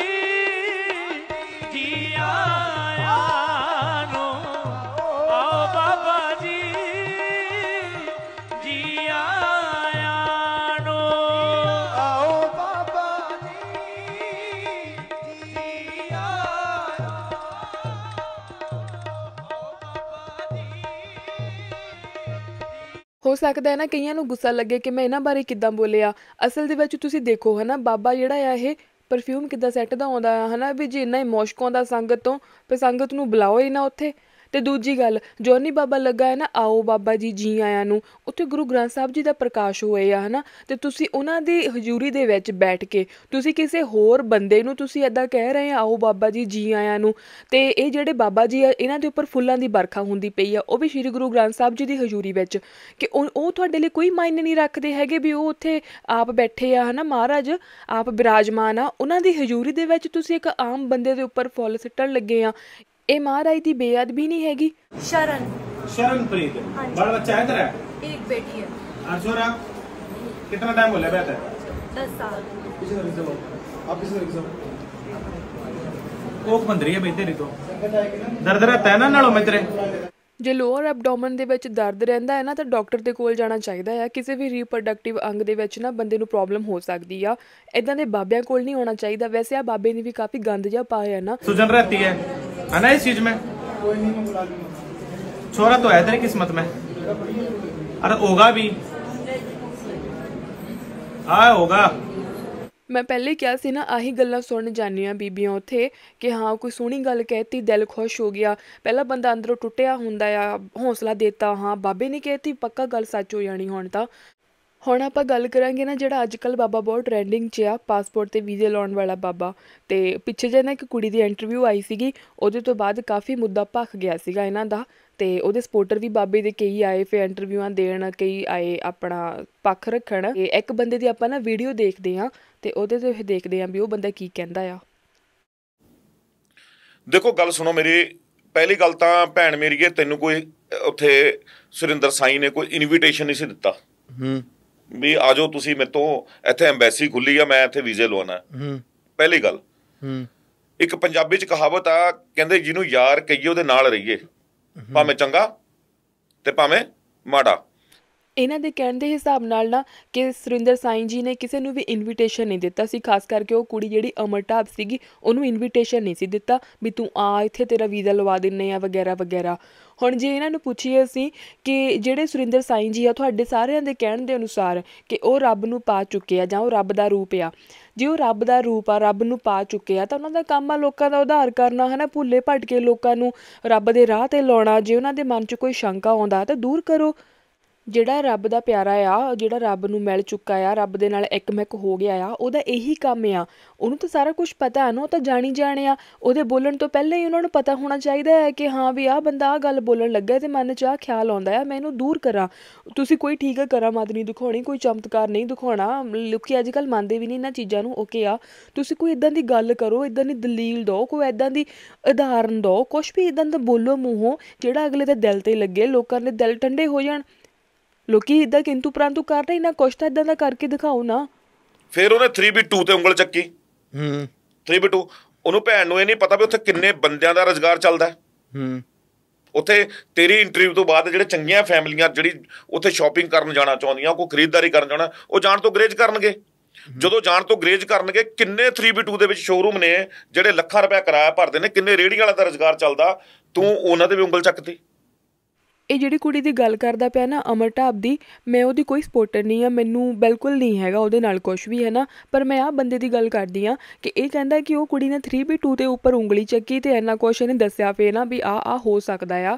ਹੋ ਸਕਦਾ ਹੈ ਨਾ ਕਈਆਂ ਨੂੰ ਗੁੱਸਾ ਲੱਗੇ ਕਿ ਮੈਂ ਇਹਨਾਂ ਬਾਰੇ ਕਿੱਦਾਂ ਬੋਲਿਆ ਅਸਲ ਦੇ ਵਿੱਚ ਤੁਸੀਂ ਦੇਖੋ ਹਨਾ ਬਾਬਾ ਜਿਹੜਾ ਆ ਇਹ ਪਰਫਿਊਮ ਕਿੱਦਾਂ ਸੈੱਟ ਦਾ ਆਉਂਦਾ ਹੈ ਹਨਾ ਵੀ ਜੇ ਇੰਨਾ ਇਮੋਸ਼ਕ ਦਾ ਸੰਗਤ ਤੋਂ ਪਰ ਸੰਗਤ ਨੂੰ ਬੁਲਾਓ ਇਹਨਾਂ ਨਾ ਉੱਥੇ ਤੇ ਦੂਜੀ ਗੱਲ ਜੋਨੀ ਬਾਬਾ ਲੱਗਾ ਹੈ ਨਾ ਆਓ ਬਾਬਾ ਜੀ ਜੀ ਆਇਆਂ ਨੂੰ ਉੱਥੇ ਗੁਰੂ ਗ੍ਰੰਥ ਸਾਹਿਬ ਜੀ ਦਾ ਪ੍ਰਕਾਸ਼ ਹੋਏ ਆ ਹਨਾ ਤੇ ਤੁਸੀਂ ਉਹਨਾਂ ਦੀ ਹਜ਼ੂਰੀ ਦੇ ਵਿੱਚ ਬੈਠ ਕੇ ਤੁਸੀਂ ਕਿਸੇ ਹੋਰ ਬੰਦੇ ਨੂੰ ਤੁਸੀਂ ਐਦਾਂ ਕਹਿ ਰਹੇ ਆ ਆਓ ਬਾਬਾ ਜੀ ਜੀ ਆਇਆਂ ਨੂੰ ਤੇ ਇਹ ਜਿਹੜੇ ਬਾਬਾ ਜੀ ਆ ਇਹਨਾਂ ਦੇ ਉੱਪਰ ਫੁੱਲਾਂ ਦੀ ਵਰਖਾ ਹੁੰਦੀ ਪਈ ਆ ਉਹ ਵੀ ਸ੍ਰੀ ਗੁਰੂ ਗ੍ਰੰਥ ਸਾਹਿਬ ਜੀ ਦੀ ਹਜ਼ੂਰੀ ਵਿੱਚ ਕਿ ਉਹ ਤੁਹਾਡੇ ਲਈ ਕੋਈ ਮਾਇਨੇ ਨਹੀਂ ਰੱਖਦੇ ਹੈਗੇ ਵੀ ਉਹ ਉੱਥੇ ਆਪ ਬੈਠੇ ਆ ਹਨਾ ਮਹਾਰਾਜ ਆਪ ਬਿਰਾਜਮਾਨ ਆ ਉਹਨਾਂ ਦੀ ਹਜ਼ੂਰੀ ਦੇ ਵਿੱਚ ਤੁਸੀਂ ਇੱਕ ਆਮ ਬੰਦੇ ਦੇ ਉੱਪਰ ਫੁੱਲ ਸਿੱਟਣ ਲੱਗੇ ਆ एमआरआई ਦੀ ਬੇਅਦਬੀ ਨਹੀਂ ਹੈਗੀ ਸ਼ਰਨ ਸ਼ਰਨਪ੍ਰੀਤ ਬੜਾ ਬੱਚਾ ਹੈ ਤੇਰਾ ਇੱਕ ਬੇਟੀ ਹੈ बेटी ਕਿੰਨਾ ਟਾਈਮ ਹੋ ਲਿਆ हो 10 ਸਾਲ दस साल पीछे सर ਕੋਕ ਬੰਦਰੀ ਹੈ ਬੈਠੇ से कोक ਦਰਦ ਰਹਿ है भाई तेरी ਜੇ ਲੋਅਰ ਐਬਡੋਮਨ ਦੇ ਵਿੱਚ ਦਰਦ ਰਹਿੰਦਾ ਹੈ ਨਾ ਤਾਂ ਡਾਕਟਰ ਦੇ ਕੋਲ ਜਾਣਾ ਚਾਹੀਦਾ ਹੈ ਕਿਸੇ ਵੀ ਰੀਪਰੋਡਕਟਿਵ ਅੰਗ ਦੇ ਵਿੱਚ ਨਾ ਬੰਦੇ ਨੂੰ ਪ੍ਰੋਬਲਮ ਹੋ ਸਕਦੀ ਆ ਇਦਾਂ ਦੇ ਬਾਬਿਆਂ ਕੋਲ ਨਹੀਂ ਆਉਣਾ ਚਾਹੀਦਾ ਵੈਸੇ ਆ ਬਾਬੇ ਨੇ ਵੀ ਕਾਫੀ ਗੰਦ ਜਿਹਾ ਪਾਇਆ ਨਾ ਸੁਜਨ ਰਹਤੀ ਹੈ है ना इस चीज में छोरा तो है तेरी किस्मत में अरे होगा भी ਆ ਹੋਗਾ ਮੈਂ ਪਹਿਲੇ ਕਿਹਾ ਸੀ ਨਾ ਆਹੀ ਗੱਲਾਂ ਸੁਣਨ ਜਾਂਦੀਆਂ ਬੀਬੀਆਂ ਉੱਥੇ ਕਿ ਹਾਂ ਕੋਈ ਸੋਹਣੀ ਗੱਲ ਕਹਿਤੀ ਦਿਲ ਖੁਸ਼ ਹੋ ਗਿਆ ਪਹਿਲਾ ਬੰਦਾ ਅੰਦਰੋਂ ਟੁੱਟਿਆ ਹੁੰਦਾ ਆ ਹੌਸਲਾ ਦਿੱਤਾ ਹਾਂ ਬਾਬੇ ਨੇ ਕਹਿਤੀ ਪੱਕਾ ਗੱਲ ਸੱਚ ਹੋ ਜਾਣੀ ਹੁਣ ਤਾਂ ਹੁਣ ਆਪਾਂ ਗੱਲ ਕਰਾਂਗੇ ਨਾ ਜਿਹੜਾ ਅੱਜ ਕੱਲ ਬਾਬਾ ਬਹੁਤ ਟ੍ਰੈਂਡਿੰਗ 'ਚ ਆ ਪਾਸਪੋਰਟ ਤੇ ਵੀਜ਼ੇ ਲਾਉਣ ਵਾਲਾ ਬਾਬਾ ਤੇ ਪਿੱਛੇ ਜੇ ਨਾ ਇੱਕ ਕੁੜੀ ਦੀ ਇੰਟਰਵਿਊ ਆਈ ਸੀਗੀ ਉਹਦੇ ਤੋਂ ਬਾਅਦ ਕਾਫੀ ਮੁੱਦਾ ਭਖ ਗਿਆ ਸੀਗਾ ਇਹਨਾਂ ਦਾ ਤੇ ਉਹਦੇ ਸਪੋਰਟਰ ਵੀ ਬਾਬੇ ਦੇ ਕਈ ਆਏ ਫੇ ਇੰਟਰਵਿਊਆਂ ਦੇਣ ਕਈ ਆਏ ਆਪਣਾ ਪੱਖ ਰੱਖਣ ਤੇ ਇੱਕ ਬੰਦੇ ਦੀ ਆਪਾਂ ਨਾ ਵੀਡੀਓ ਦੇਖਦੇ ਆ ਤੇ ਉਹਦੇ ਤੋਂ ਇਹ ਦੇਖਦੇ ਆ ਵੀ ਉਹ ਬੰਦਾ ਕੀ ਕਹਿੰਦਾ ਆ ਦੇਖੋ ਗੱਲ ਸੁਣੋ ਮੇਰੀ ਪਹਿਲੀ ਗੱਲ ਤਾਂ ਭੈਣ ਮੇਰੀਏ ਤੈਨੂੰ ਕੋਈ ਉੱਥੇ ਸੁਰਿੰਦਰ ਸਾਈ ਨੇ ਕੋਈ ਇਨਵੀਟੇਸ਼ਨ ਨਹੀਂ ਸੀ ਦਿੱਤਾ ਹੂੰ ਵੀ ਆਜੋ ਤੁਸੀਂ ਮੇਰੇ ਤੋਂ ਇੱਥੇ ਐਮਬੈਸੀ ਖੁੱਲੀ ਆ ਮੈਂ ਇੱਥੇ ਵੀਜ਼ੇ ਲਵਾਉਣਾ ਹੂੰ ਪਹਿਲੀ ਗੱਲ ਹੂੰ ਇੱਕ ਪੰਜਾਬੀ ਚ ਕਹਾਵਤ ਆ ਕਹਿੰਦੇ ਜਿਹਨੂੰ ਯਾਰ ਕਹੀਏ ਉਹਦੇ ਨਾਲ ਰਹੀਏ ਭਾਵੇਂ ਚੰਗਾ ਤੇ ਭਾਵੇਂ ਮਾੜਾ ਇਹਨਾਂ ਦੇ ਕਹਿਣ ਦੇ ਹਿਸਾਬ ਨਾਲ ਨਾ ਕਿ ਸੁਰਿੰਦਰ ਸਾਈਂ ਜੀ ਨੇ ਕਿਸੇ ਨੂੰ ਵੀ ਇਨਵੀਟੇਸ਼ਨ ਨਹੀਂ ਦਿੱਤਾ ਸੀ ਖਾਸ ਕਰਕੇ ਉਹ ਕੁੜੀ ਜਿਹੜੀ ਅਮਰਤਾਪ ਸੀਗੀ ਉਹਨੂੰ ਇਨਵੀਟੇਸ਼ਨ ਨਹੀਂ ਸੀ ਦਿੱਤਾ ਵੀ ਤੂੰ ਆ ਇੱਥੇ ਤੇਰਾ ਵੀਜ਼ਾ ਲਵਾ ਦਿੰਨੇ ਆ ਵਗੈਰਾ ਵਗੈਰਾ ਹੁਣ ਜੇ ਇਹਨਾਂ ਨੂੰ ਪੁੱਛੀਏ ਅਸੀਂ ਕਿ ਜਿਹੜੇ ਸੁਰਿੰਦਰ ਸਾਈਂ ਜੀ ਆ ਤੁਹਾਡੇ ਸਾਰਿਆਂ ਦੇ ਕਹਿਣ ਦੇ ਅਨੁਸਾਰ ਕਿ ਉਹ ਰੱਬ ਨੂੰ ਪਾ ਚੁੱਕੇ ਆ ਜਾਂ ਉਹ ਰੱਬ ਦਾ ਰੂਪ ਆ ਜੇ ਉਹ ਰੱਬ ਦਾ ਰੂਪ ਆ ਰੱਬ ਨੂੰ ਪਾ ਚੁੱਕੇ ਆ ਤਾਂ ਉਹਨਾਂ ਦਾ ਕੰਮ ਆ ਲੋਕਾਂ ਦਾ ਉਧਾਰ ਕਰਨਾ ਹੈ ਨਾ ਭੁੱਲੇ ਭਟਕੇ ਲੋਕਾਂ ਨੂੰ ਰੱਬ ਦੇ ਰਾਹ ਤੇ ਲਾਉਣਾ ਜੇ ਉਹਨਾਂ ਦੇ ਮਨ 'ਚ ਕੋਈ ਸ਼ੰਕਾ ਆਉਂਦਾ ਤਾਂ ਦੂਰ ਕਰੋ ਜਿਹੜਾ ਰੱਬ ਦਾ ਪਿਆਰਾ ਆ ਜਿਹੜਾ ਰੱਬ ਨੂੰ ਮਿਲ ਚੁੱਕਾ ਆ ਰੱਬ ਦੇ ਨਾਲ ਇੱਕਮਿਕ ਹੋ ਗਿਆ ਆ ਉਹਦਾ ਇਹੀ ਕੰਮ ਆ ਉਹਨੂੰ ਤਾਂ ਸਾਰਾ ਕੁਝ ਪਤਾ ਹੈ ਨਾ ਉਹ ਤਾਂ ਜਾਣੀ ਜਾਣਿਆ ਉਹਦੇ ਬੋਲਣ ਤੋਂ ਪਹਿਲਾਂ ਹੀ ਉਹਨਾਂ ਨੂੰ ਪਤਾ ਹੋਣਾ ਚਾਹੀਦਾ ਹੈ ਕਿ ਹਾਂ ਵੀ ਆ ਬੰਦਾ ਆ ਗੱਲ ਬੋਲਣ ਲੱਗਾ ਤੇ ਮਨ 'ਚ ਆ ਖਿਆਲ ਆਉਂਦਾ ਆ ਮੈਂ ਇਹਨੂੰ ਦੂਰ ਕਰਾਂ ਤੁਸੀਂ ਕੋਈ ਠੀਕ ਕਰਾਂ ਨਹੀਂ ਦਿਖਾਉਣੀ ਕੋਈ ਚਮਤਕਾਰ ਨਹੀਂ ਦਿਖਾਉਣਾ ਲੁਕੀ ਅੱਜ ਕੱਲ ਮੰਨਦੇ ਵੀ ਨਹੀਂ ਇਹਨਾਂ ਚੀਜ਼ਾਂ ਨੂੰ ਓਕੇ ਆ ਤੁਸੀਂ ਕੋਈ ਇਦਾਂ ਦੀ ਗੱਲ ਕਰੋ ਇਦਾਂ ਦੀ ਦਲੀਲ ਦਿਓ ਕੋਈ ਇਦਾਂ ਦੀ ਉਦਾਹਰਨ ਦਿਓ ਕੁਝ ਵੀ ਇਦਾਂ ਦਾ ਬੋਲੋ ਮੂੰਹੋਂ ਜਿਹੜਾ ਅਗਲੇ ਦੇ ਦਿਲ ਤੇ ਲੱਗੇ ਲੋਕਾਂ ਦੇ ਦਿਲ ਠੰਡੇ ਹੋ ਜਾਣ ਲੋਕੀ ਇਦਾਂ ਕਿੰਤੂ ਪ੍ਰੰਤੂ ਕਰ ਰਹੇ ਨਾ ਕੁਛ ਤਾਂ ਇਦਾਂ ਦਾ ਕਰਕੇ ਦਿਖਾਓ ਨਾ ਫਿਰ ਉਹਨੇ 3b2 ਤੇ ਉਂਗਲ ਚੱਕੀ ਹੂੰ 3b2 ਉਹਨੂੰ ਭੈਣ ਨੂੰ ਇਹ ਨਹੀਂ ਪਤਾ ਵੀ ਉੱਥੇ ਕਿੰਨੇ ਬੰਦਿਆਂ ਦਾ ਰੋਜ਼ਗਾਰ ਚੱਲਦਾ ਹੂੰ ਉੱਥੇ ਤੇਰੀ ਇੰਟਰਵਿਊ ਤੋਂ ਬਾਅਦ ਜਿਹੜੇ ਚੰਗੀਆਂ ਫੈਮਲੀਆਂ ਜਿਹੜੀ ਉੱਥੇ ਸ਼ਾਪਿੰਗ ਕਰਨ ਜਾਣਾ ਚਾਹੁੰਦੀਆਂ ਕੋਈ ਖਰੀਦਦਾਰੀ ਕਰਨ ਜਾਣਾ ਉਹ ਜਾਣ ਤੋਂ ਗਰੇਜ ਕਰਨਗੇ ਜਦੋਂ ਜਾਣ ਤੋਂ ਗਰੇਜ ਕਰਨਗੇ ਕਿੰਨੇ 3B2 ਦੇ ਵਿੱਚ ਸ਼ੋਰੂਮ ਨੇ ਜਿਹੜੇ ਲੱਖਾਂ ਰੁਪਏ ਕਿਰਾਇਆ ਭਰਦੇ ਨੇ ਕਿੰਨੇ ਰੇੜੀ ਵਾਲਾ ਦਾ ਰੋਜ਼ਗਾਰ ਚੱਲਦਾ ਤੂੰ ਉਹਨਾਂ ਦੇ ਵੀ ਉਂਗਲ ਚੱਕਦੀ ਇਹ ਜਿਹੜੀ ਕੁੜੀ ਦੀ ਗੱਲ ਕਰਦਾ ਪਿਆ ਨਾ ਅਮਰ ਢਾਬ ਦੀ ਮੈਂ ਉਹਦੀ ਕੋਈ ਸਪੋਰਟਰ ਨਹੀਂ ਆ ਮੈਨੂੰ ਬਿਲਕੁਲ ਨਹੀਂ ਹੈਗਾ ਉਹਦੇ ਨਾਲ ਕੁਝ ਵੀ ਹੈ ਨਾ ਪਰ ਮੈਂ ਆ ਬੰਦੇ ਦੀ ਗੱਲ ਕਰਦੀ ਆ ਕਿ ਇਹ ਕਹਿੰਦਾ ਕਿ ਉਹ ਕੁੜੀ ਨੇ 3B2 ਦੇ ਉੱਪਰ ਉਂਗਲੀ ਚੱਕੀ ਤੇ ਇੰਨਾ ਕੁਝ ਇਹਨੇ ਦੱਸਿਆ ਫੇ ਨਾ ਵੀ ਆ ਆ ਹੋ ਸਕਦਾ ਆ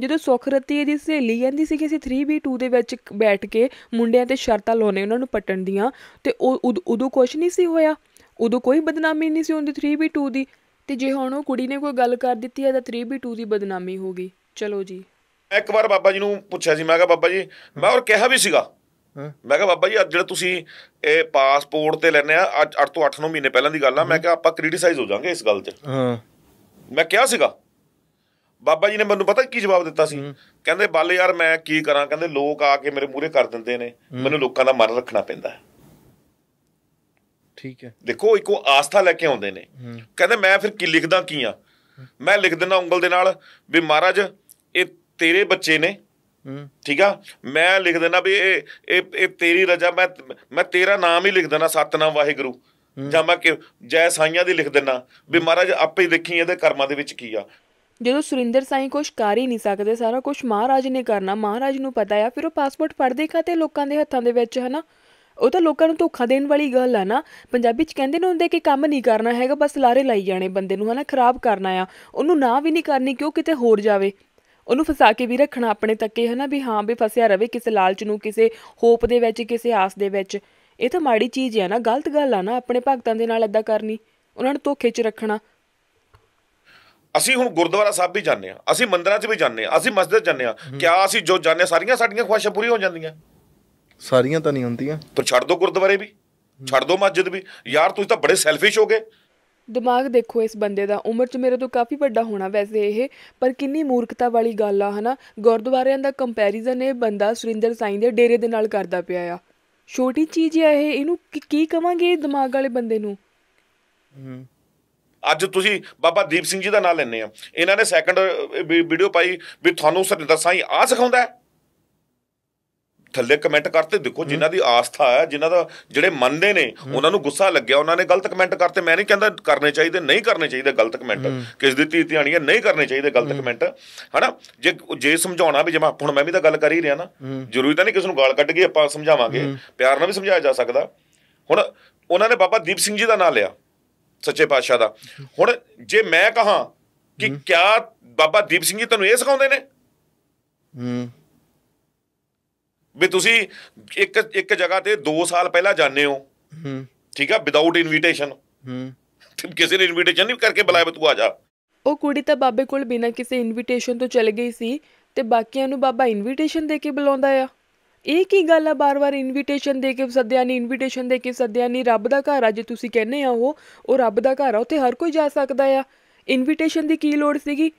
ਜਦੋਂ ਸੁਖਰਤੀ ਇਹਦੀ ਸਹੇਲੀ ਕਹਿੰਦੀ ਸੀ ਕਿ ਅਸੀਂ 3B2 ਦੇ ਵਿੱਚ ਬੈਠ ਕੇ ਮੁੰਡਿਆਂ ਤੇ ਸ਼ਰਤਾਂ ਲਾਉਣੇ ਉਹਨਾਂ ਨੂੰ ਪੱਟਣ ਦੀਆਂ ਤੇ ਉਹ ਉਦੋਂ ਕੁਝ ਨਹੀਂ ਸੀ ਹੋਇਆ ਉਦੋਂ ਕੋਈ ਬਦਨਾਮੀ ਨਹੀਂ ਸੀ ਹੁੰਦੀ 3B2 ਦੀ ਤੇ ਜੇ ਹੁਣ ਉਹ ਕੁੜੀ ਨੇ ਕੋਈ ਗੱਲ ਕਰ ਦਿੱਤੀ ਹੈ ਤਾਂ 3B2 ਦੀ ਬਦਨਾਮੀ ਹੋ ਗਈ ਚਲੋ ਜੀ ਇੱਕ ਵਾਰ ਬਾਬਾ ਜੀ ਨੂੰ ਪੁੱਛਿਆ ਸੀ ਮੈਂ ਕਿਹਾ ਬਾਬਾ ਜੀ ਮੈਂ ਔਰ ਕਿਹਾ ਵੀ ਸੀਗਾ ਮੈਂ ਕਿਹਾ ਬਾਬਾ ਜੀ ਅੱਜ ਜਿਹੜਾ ਤੁਸੀਂ ਇਹ ਪਾਸਪੋਰਟ ਤੇ ਲੈਨੇ ਆ ਅੱਜ 8 ਤੋਂ 8 9 ਮਹੀਨੇ ਪਹਿਲਾਂ ਦੀ ਗੱਲ ਆ ਮੈਂ ਕਿਹਾ ਆਪਾਂ ਕ੍ਰਿਟਿਸਾਈਜ਼ ਹੋ ਜਾਾਂਗੇ ਇਸ ਗੱਲ 'ਚ ਹਾਂ ਮੈਂ ਕਿਹਾ ਸੀਗਾ ਬਾਬਾ ਜੀ ਨੇ ਮੈਨੂੰ ਪਤਾ ਕੀ ਜਵਾਬ ਦਿੱਤਾ ਸੀ ਕਹਿੰਦੇ ਬੱਲ ਯਾਰ ਮੈਂ ਕੀ ਕਰਾਂ ਕਹਿੰਦੇ ਲੋਕ ਆ ਕੇ ਮੇਰੇ ਮੂਹਰੇ ਕਰ ਦਿੰਦੇ ਨੇ ਮੈਨੂੰ ਲੋਕਾਂ ਦਾ ਮਨ ਰੱਖਣਾ ਪੈਂਦਾ ਹੈ ਠੀਕ ਹੈ ਦੇਖੋ ਇੱਕੋ ਆਸਥਾ ਲੈ ਕੇ ਆਉਂਦੇ ਨੇ ਕਹਿੰਦੇ ਮੈਂ ਫਿਰ ਕੀ ਲਿਖਦਾ ਕੀ ਆ ਮੈਂ ਲਿਖ ਦਿੰਦਾ ਉਂਗਲ ਦੇ ਨਾਲ ਵੀ ਮਹਾਰਾਜ ਇਹ ਤੇਰੇ ਬੱਚੇ ਨੇ ਠੀਕ ਆ ਮੈਂ ਲਿਖ ਦੇਣਾ ਵੀ ਇਹ ਇਹ ਇਹ ਤੇਰੀ ਰਜਾ ਮੈਂ ਮੈਂ ਤੇਰਾ ਨਾਮ ਹੀ ਲਿਖ ਦੇਣਾ ਸਤਨਾਮ ਵਾਹਿਗੁਰੂ ਜਾਂ ਮੈਂ ਜੈ ਸਾਈਆਂ ਦੀ ਲਿਖ ਦੇਣਾ ਵੀ ਮਹਾਰਾਜ ਆਪੇ ਹੀ ਦੇਖੀ ਇਹਦੇ ਕਰਮਾਂ ਦੇ ਵਿੱਚ ਕੀ ਆ ਜਦੋਂ ਸੁਰਿੰਦਰ ਸਾਈਂ ਕੁਝ ਕਰ ਹੀ ਨਹੀਂ ਸਕਦੇ ਸਾਰਾ ਕੁਝ ਮਹਾਰਾਜ ਨੇ ਕਰਨਾ ਮਹਾਰਾਜ ਨੂੰ ਪਤਾ ਆ ਫਿਰ ਉਹ ਪਾਸਪੋਰਟ ਕਾ ਤੇ ਲੋਕਾਂ ਦੇ ਹੱਥਾਂ ਦੇ ਵਿੱਚ ਹਨਾ ਉਹ ਤਾਂ ਲੋਕਾਂ ਨੂੰ ਧੋਖਾ ਦੇਣ ਵਾਲੀ ਗੱਲ ਆ ਨਾ ਪੰਜਾਬੀ ਚ ਕਹਿੰਦੇ ਨੇ ਹੁੰਦੇ ਕਿ ਕੰਮ ਨਹੀਂ ਕਰਨਾ ਹੈਗਾ ਬਸ ਲਾਰੇ ਲਾਈ ਜਾਣੇ ਬੰਦੇ ਨੂੰ ਹਨਾ ਖਰਾਬ ਕਰਨਾ ਆ ਉਹਨੂੰ ਨਾ ਵੀ ਨਹੀਂ ਕਰਨੀ ਕਿਉਂ ਕਿਤੇ ਹੋਰ ਜਾਵੇ ਉਹਨੂੰ ਫਸਾ ਕੇ ਵੀ ਰੱਖਣਾ ਆਪਣੇ ਤੱਕੇ ਹਨਾ ਵੀ ਹਾਂ ਵੀ ਫਸਿਆ ਰਵੇ ਕਿਸੇ ਲਾਲਚ ਨੂੰ ਕਿਸੇ ਹੋਪ ਦੇ ਵਿੱਚ ਕਿਸੇ ਆਸ ਦੇ ਵਿੱਚ ਇਹ ਤਾਂ ਮਾੜੀ ਚੀਜ਼ ਹੈ ਨਾ ਗਲਤ ਗੱਲ ਆ ਨਾ ਆਪਣੇ ਭਗਤਾਂ ਦੇ ਨਾਲ ਐਦਾਂ ਕਰਨੀ ਉਹਨਾਂ ਨੂੰ ਧੋਖੇ 'ਚ ਰੱਖਣਾ ਅਸੀਂ ਹੁਣ ਗੁਰਦੁਆਰਾ ਸਾਹਿਬ ਵੀ ਜਾਂਦੇ ਆ ਅਸੀਂ ਮੰਦਰਾਂ 'ਚ ਵੀ ਜਾਂਦੇ ਆ ਅਸੀਂ ਮਸਜਿਦ ਜਾਂਦੇ ਆ ਕਿਆ ਅਸੀਂ ਜੋ ਜਾਂਦੇ ਸਾਰੀਆਂ ਸਾਡੀਆਂ ਖੁਆਇਸ਼ਾਂ ਪੂਰੀਆਂ ਹੋ ਜਾਂਦੀਆਂ ਸਾਰੀਆਂ ਤਾਂ ਨਹੀਂ ਹੁੰਦੀਆਂ ਪਰ ਛੱਡ ਦੋ ਗੁਰਦੁਆਰੇ ਵੀ ਛੱਡ ਦੋ ਮਸਜਿਦ ਵੀ ਯਾਰ ਤੁਸੀਂ ਤਾਂ ਬੜੇ ਸੈਲਫਿਸ਼ ਹੋ ਗਏ ਦਿਮਾਗ ਦੇਖੋ ਇਸ ਬੰਦੇ ਦਾ ਉਮਰ 'ਚ ਮੇਰੇ ਤੋਂ ਕਾਫੀ ਵੱਡਾ ਹੋਣਾ ਵੈਸੇ ਇਹ ਪਰ ਕਿੰਨੀ ਮੂਰਖਤਾ ਵਾਲੀ ਗੱਲ ਆ ਹਨਾ ਗੁਰਦੁਆਰਿਆਂ ਦਾ ਕੰਪੈਰੀਜ਼ਨ ਇਹ ਬੰਦਾ ਸੁਰਿੰਦਰ ਸਾਈਂ ਦੇ ਡੇਰੇ ਦੇ ਨਾਲ ਕਰਦਾ ਪਿਆ ਆ ਛੋਟੀ ਚੀਜ਼ ਆ ਇਹ ਇਹਨੂੰ ਕੀ ਕਵਾਂਗੇ ਦਿਮਾਗ ਵਾਲੇ ਬੰਦੇ ਨੂੰ ਅੱਜ ਤੁਸੀਂ ਬਾਬਾ ਦੀਪ ਸਿੰਘ ਜੀ ਦਾ ਨਾਮ ਲੈਣੇ ਆ ਇਹਨਾਂ ਨੇ ਸੈਕੰਡ ਵੀਡੀਓ ਪਾਈ ਵੀ ਤੁਹਾਨੂੰ ਸਰਿੰਦਰ ਸਾਈਂ ਆ ਸਿਖਾਉਂਦਾ ਹੈ ਥੱਲੇ ਕਮੈਂਟ ਕਰਤੇ ਦੇਖੋ ਜਿਨ੍ਹਾਂ ਦੀ ਆਸਥਾ ਹੈ ਜਿਨ੍ਹਾਂ ਦਾ ਜਿਹੜੇ ਮੰਨਦੇ ਨੇ ਉਹਨਾਂ ਨੂੰ ਗੁੱਸਾ ਲੱਗਿਆ ਉਹਨਾਂ ਨੇ ਗਲਤ ਕਮੈਂਟ ਕਰਤੇ ਮੈਂ ਨਹੀਂ ਕਹਿੰਦਾ ਕਰਨੇ ਚਾਹੀਦੇ ਨਹੀਂ ਕਰਨੇ ਚਾਹੀਦੇ ਗਲਤ ਕਮੈਂਟ ਕਿਸ ਦੀ ਧੀ ਧਿਆਣੀ ਹੈ ਨਹੀਂ ਕਰਨੇ ਚਾਹੀਦੇ ਗਲਤ ਕਮੈਂਟ ਹਨਾ ਜੇ ਜੇ ਸਮਝਾਉਣਾ ਵੀ ਜਮਾ ਹੁਣ ਮੈਂ ਵੀ ਤਾਂ ਗੱਲ ਕਰ ਹੀ ਰਿਹਾ ਨਾ ਜ਼ਰੂਰੀ ਤਾਂ ਨਹੀਂ ਕਿਸ ਨੂੰ ਗਾਲ ਕੱਢ ਕੇ ਆਪਾਂ ਸਮਝਾਵਾਂਗੇ ਪਿਆਰ ਨਾਲ ਵੀ ਸਮਝਾਇਆ ਜਾ ਸਕਦਾ ਹੁਣ ਉਹਨਾਂ ਨੇ ਬਾਬਾ ਦੀਪ ਸਿੰਘ ਜੀ ਦਾ ਨਾਮ ਲਿਆ ਸੱਚੇ ਪਾਤਸ਼ਾਹ ਦਾ ਹੁਣ ਜੇ ਮੈਂ ਕਹਾ ਕਿ ਕਿਆ ਬਾਬਾ ਦੀਪ ਸਿੰਘ ਜੀ ਤੁਹਾਨੂੰ ਇਹ ਸਿਖਾਉਂਦੇ ਨੇ ਹੂੰ ਵੀ ਤੁਸੀਂ ਇੱਕ ਇੱਕ ਜਗ੍ਹਾ ਤੇ 2 ਸਾਲ ਪਹਿਲਾਂ ਜਾਣੇ ਹੋ ਹੂੰ ਠੀਕ ਆ ਵਿਦਆਊਟ ਇਨਵੀਟੇਸ਼ਨ ਹੂੰ ਕਿਸੇ ਨੇ ਇਨਵੀਟੇਸ਼ਨ ਨਹੀਂ ਕਰਕੇ ਬੁਲਾਇਆ ਤੂੰ ਆ ਜਾ ਉਹ ਕੁੜੀ ਤਾਂ ਬਾਬੇ ਕੋਲ ਬਿਨਾਂ ਕਿਸੇ ਇਨਵੀਟੇਸ਼ਨ ਤੋਂ ਚਲ ਗਈ ਸੀ ਤੇ ਬਾਕੀਆਂ ਨੂੰ ਬਾਬਾ ਇਨਵੀਟੇਸ਼ਨ ਦੇ ਕੇ ਬੁਲਾਉਂਦਾ ਆ ਇਹ ਕੀ ਗੱਲ ਆ ਬਾਰ-ਬਾਰ ਇਨਵੀਟੇਸ਼ਨ ਦੇ ਕੇ ਸੱਦਿਆ ਨਹੀਂ ਇਨਵੀਟੇਸ਼ਨ ਦੇ ਕੇ ਸੱਦਿਆ ਨਹੀਂ ਰੱਬ ਦਾ ਘਰ ਆ ਜੇ ਤੁਸੀਂ ਕਹਿੰਦੇ ਆ ਉਹ ਉਹ ਰੱਬ ਦਾ ਘਰ ਆ ਉੱਥੇ ਹਰ ਕੋਈ ਜਾ ਸਕਦਾ ਆ ਇਨਵੀਟੇਸ਼ਨ ਦੀ ਕੀ ਲੋੜ ਸੀਗੀ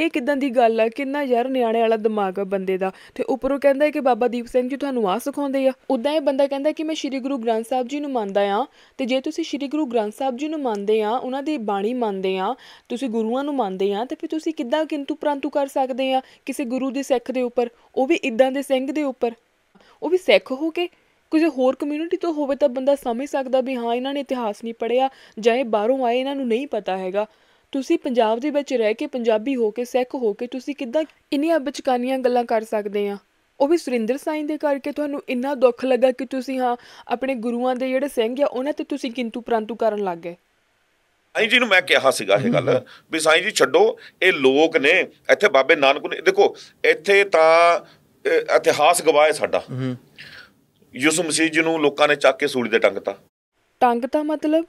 ਇਹ ਕਿਦਾਂ ਦੀ ਗੱਲ ਆ ਕਿੰਨਾ ਯਾਰ ਨਿਆਣੇ ਵਾਲਾ ਦਿਮਾਗ ਆ ਬੰਦੇ ਦਾ ਤੇ ਉੱਪਰੋਂ ਕਹਿੰਦਾ ਕਿ ਬਾਬਾ ਦੀਪ ਸਿੰਘ ਜੀ ਤੁਹਾਨੂੰ ਆ ਸਿਖਾਉਂਦੇ ਆ ਉਦਾਂ ਇਹ ਬੰਦਾ ਕਹਿੰਦਾ ਕਿ ਮੈਂ ਸ੍ਰੀ ਗੁਰੂ ਗ੍ਰੰਥ ਸਾਹਿਬ ਜੀ ਨੂੰ ਮੰਨਦਾ ਆ ਤੇ ਜੇ ਤੁਸੀਂ ਸ੍ਰੀ ਗੁਰੂ ਗ੍ਰੰਥ ਸਾਹਿਬ ਜੀ ਨੂੰ ਮੰਨਦੇ ਆ ਉਹਨਾਂ ਦੀ ਬਾਣੀ ਮੰਨਦੇ ਆ ਤੁਸੀਂ ਗੁਰੂਆਂ ਨੂੰ ਮੰਨਦੇ ਆ ਤੇ ਫਿਰ ਤੁਸੀਂ ਕਿੱਦਾਂ ਕਿੰਤੂ ਪ੍ਰੰਤੂ ਕਰ ਸਕਦੇ ਆ ਕਿਸੇ ਗੁਰੂ ਦੇ ਸਿੱਖ ਦੇ ਉੱਪਰ ਉਹ ਵੀ ਇਦਾਂ ਦੇ ਸਿੰਘ ਦੇ ਉੱਪਰ ਉਹ ਵੀ ਸਿੱਖ ਹੋ ਕੇ ਕੁਝ ਹੋਰ ਕਮਿਊਨਿਟੀ ਤੋਂ ਹੋਵੇ ਤਾਂ ਬੰਦਾ ਸਮਝ ਸਕਦਾ ਵੀ ਹਾਂ ਇਹਨਾਂ ਨੇ ਇਤਿਹਾਸ ਨਹੀਂ ਪੜਿਆ ਜਾਂ ਇਹ ਬਾਹਰੋਂ ਆਏ ਇਹਨਾਂ ਨੂੰ ਨਹੀਂ ਪਤਾ ਹੈਗਾ ਤੁਸੀਂ ਪੰਜਾਬ ਦੇ ਵਿੱਚ ਰਹਿ ਕੇ ਪੰਜਾਬੀ ਹੋ ਕੇ ਸਿੱਖ ਹੋ ਕੇ ਤੁਸੀਂ ਕਿੱਦਾਂ ਇੰਨੀਆਂ ਬਚਕਾਨੀਆਂ ਗੱਲਾਂ ਕਰ ਸਕਦੇ ਆ ਉਹ ਵੀ ਸੁਰਿੰਦਰ ਸਾਈਂ ਦੇ ਕਰਕੇ ਤੁਹਾਨੂੰ ਇੰਨਾ ਦੁੱਖ ਲੱਗਾ ਕਿ ਤੁਸੀਂ ਹਾਂ ਆਪਣੇ ਗੁਰੂਆਂ ਦੇ ਜਿਹੜੇ ਸਿੰਘ ਆ ਉਹਨਾਂ ਤੇ ਤੁਸੀਂ ਕਿੰਤੂ ਪ੍ਰੰਤੂ ਕਰਨ ਲੱਗ ਗਏ ਸਾਈਂ ਜੀ ਨੂੰ ਮੈਂ ਕਿਹਾ ਸੀਗਾ ਇਹ ਗੱਲ ਵੀ ਸਾਈਂ ਜੀ ਛੱਡੋ ਇਹ ਲੋਕ ਨੇ ਇੱਥੇ ਬਾਬੇ ਨਾਨਕ ਨੇ ਦੇਖੋ ਇੱਥੇ ਤਾਂ ਇਤਿਹਾਸ ਗਵਾਏ ਸਾਡਾ ਯੂਸੁਫ ਮਸੀਹ ਜੀ ਨੂੰ ਲੋਕਾਂ ਨੇ ਚੱਕ ਕੇ ਸੂਲੀ ਤੇ ਟੰਗਤਾ ਟੰਗਤਾ ਮਤਲਬ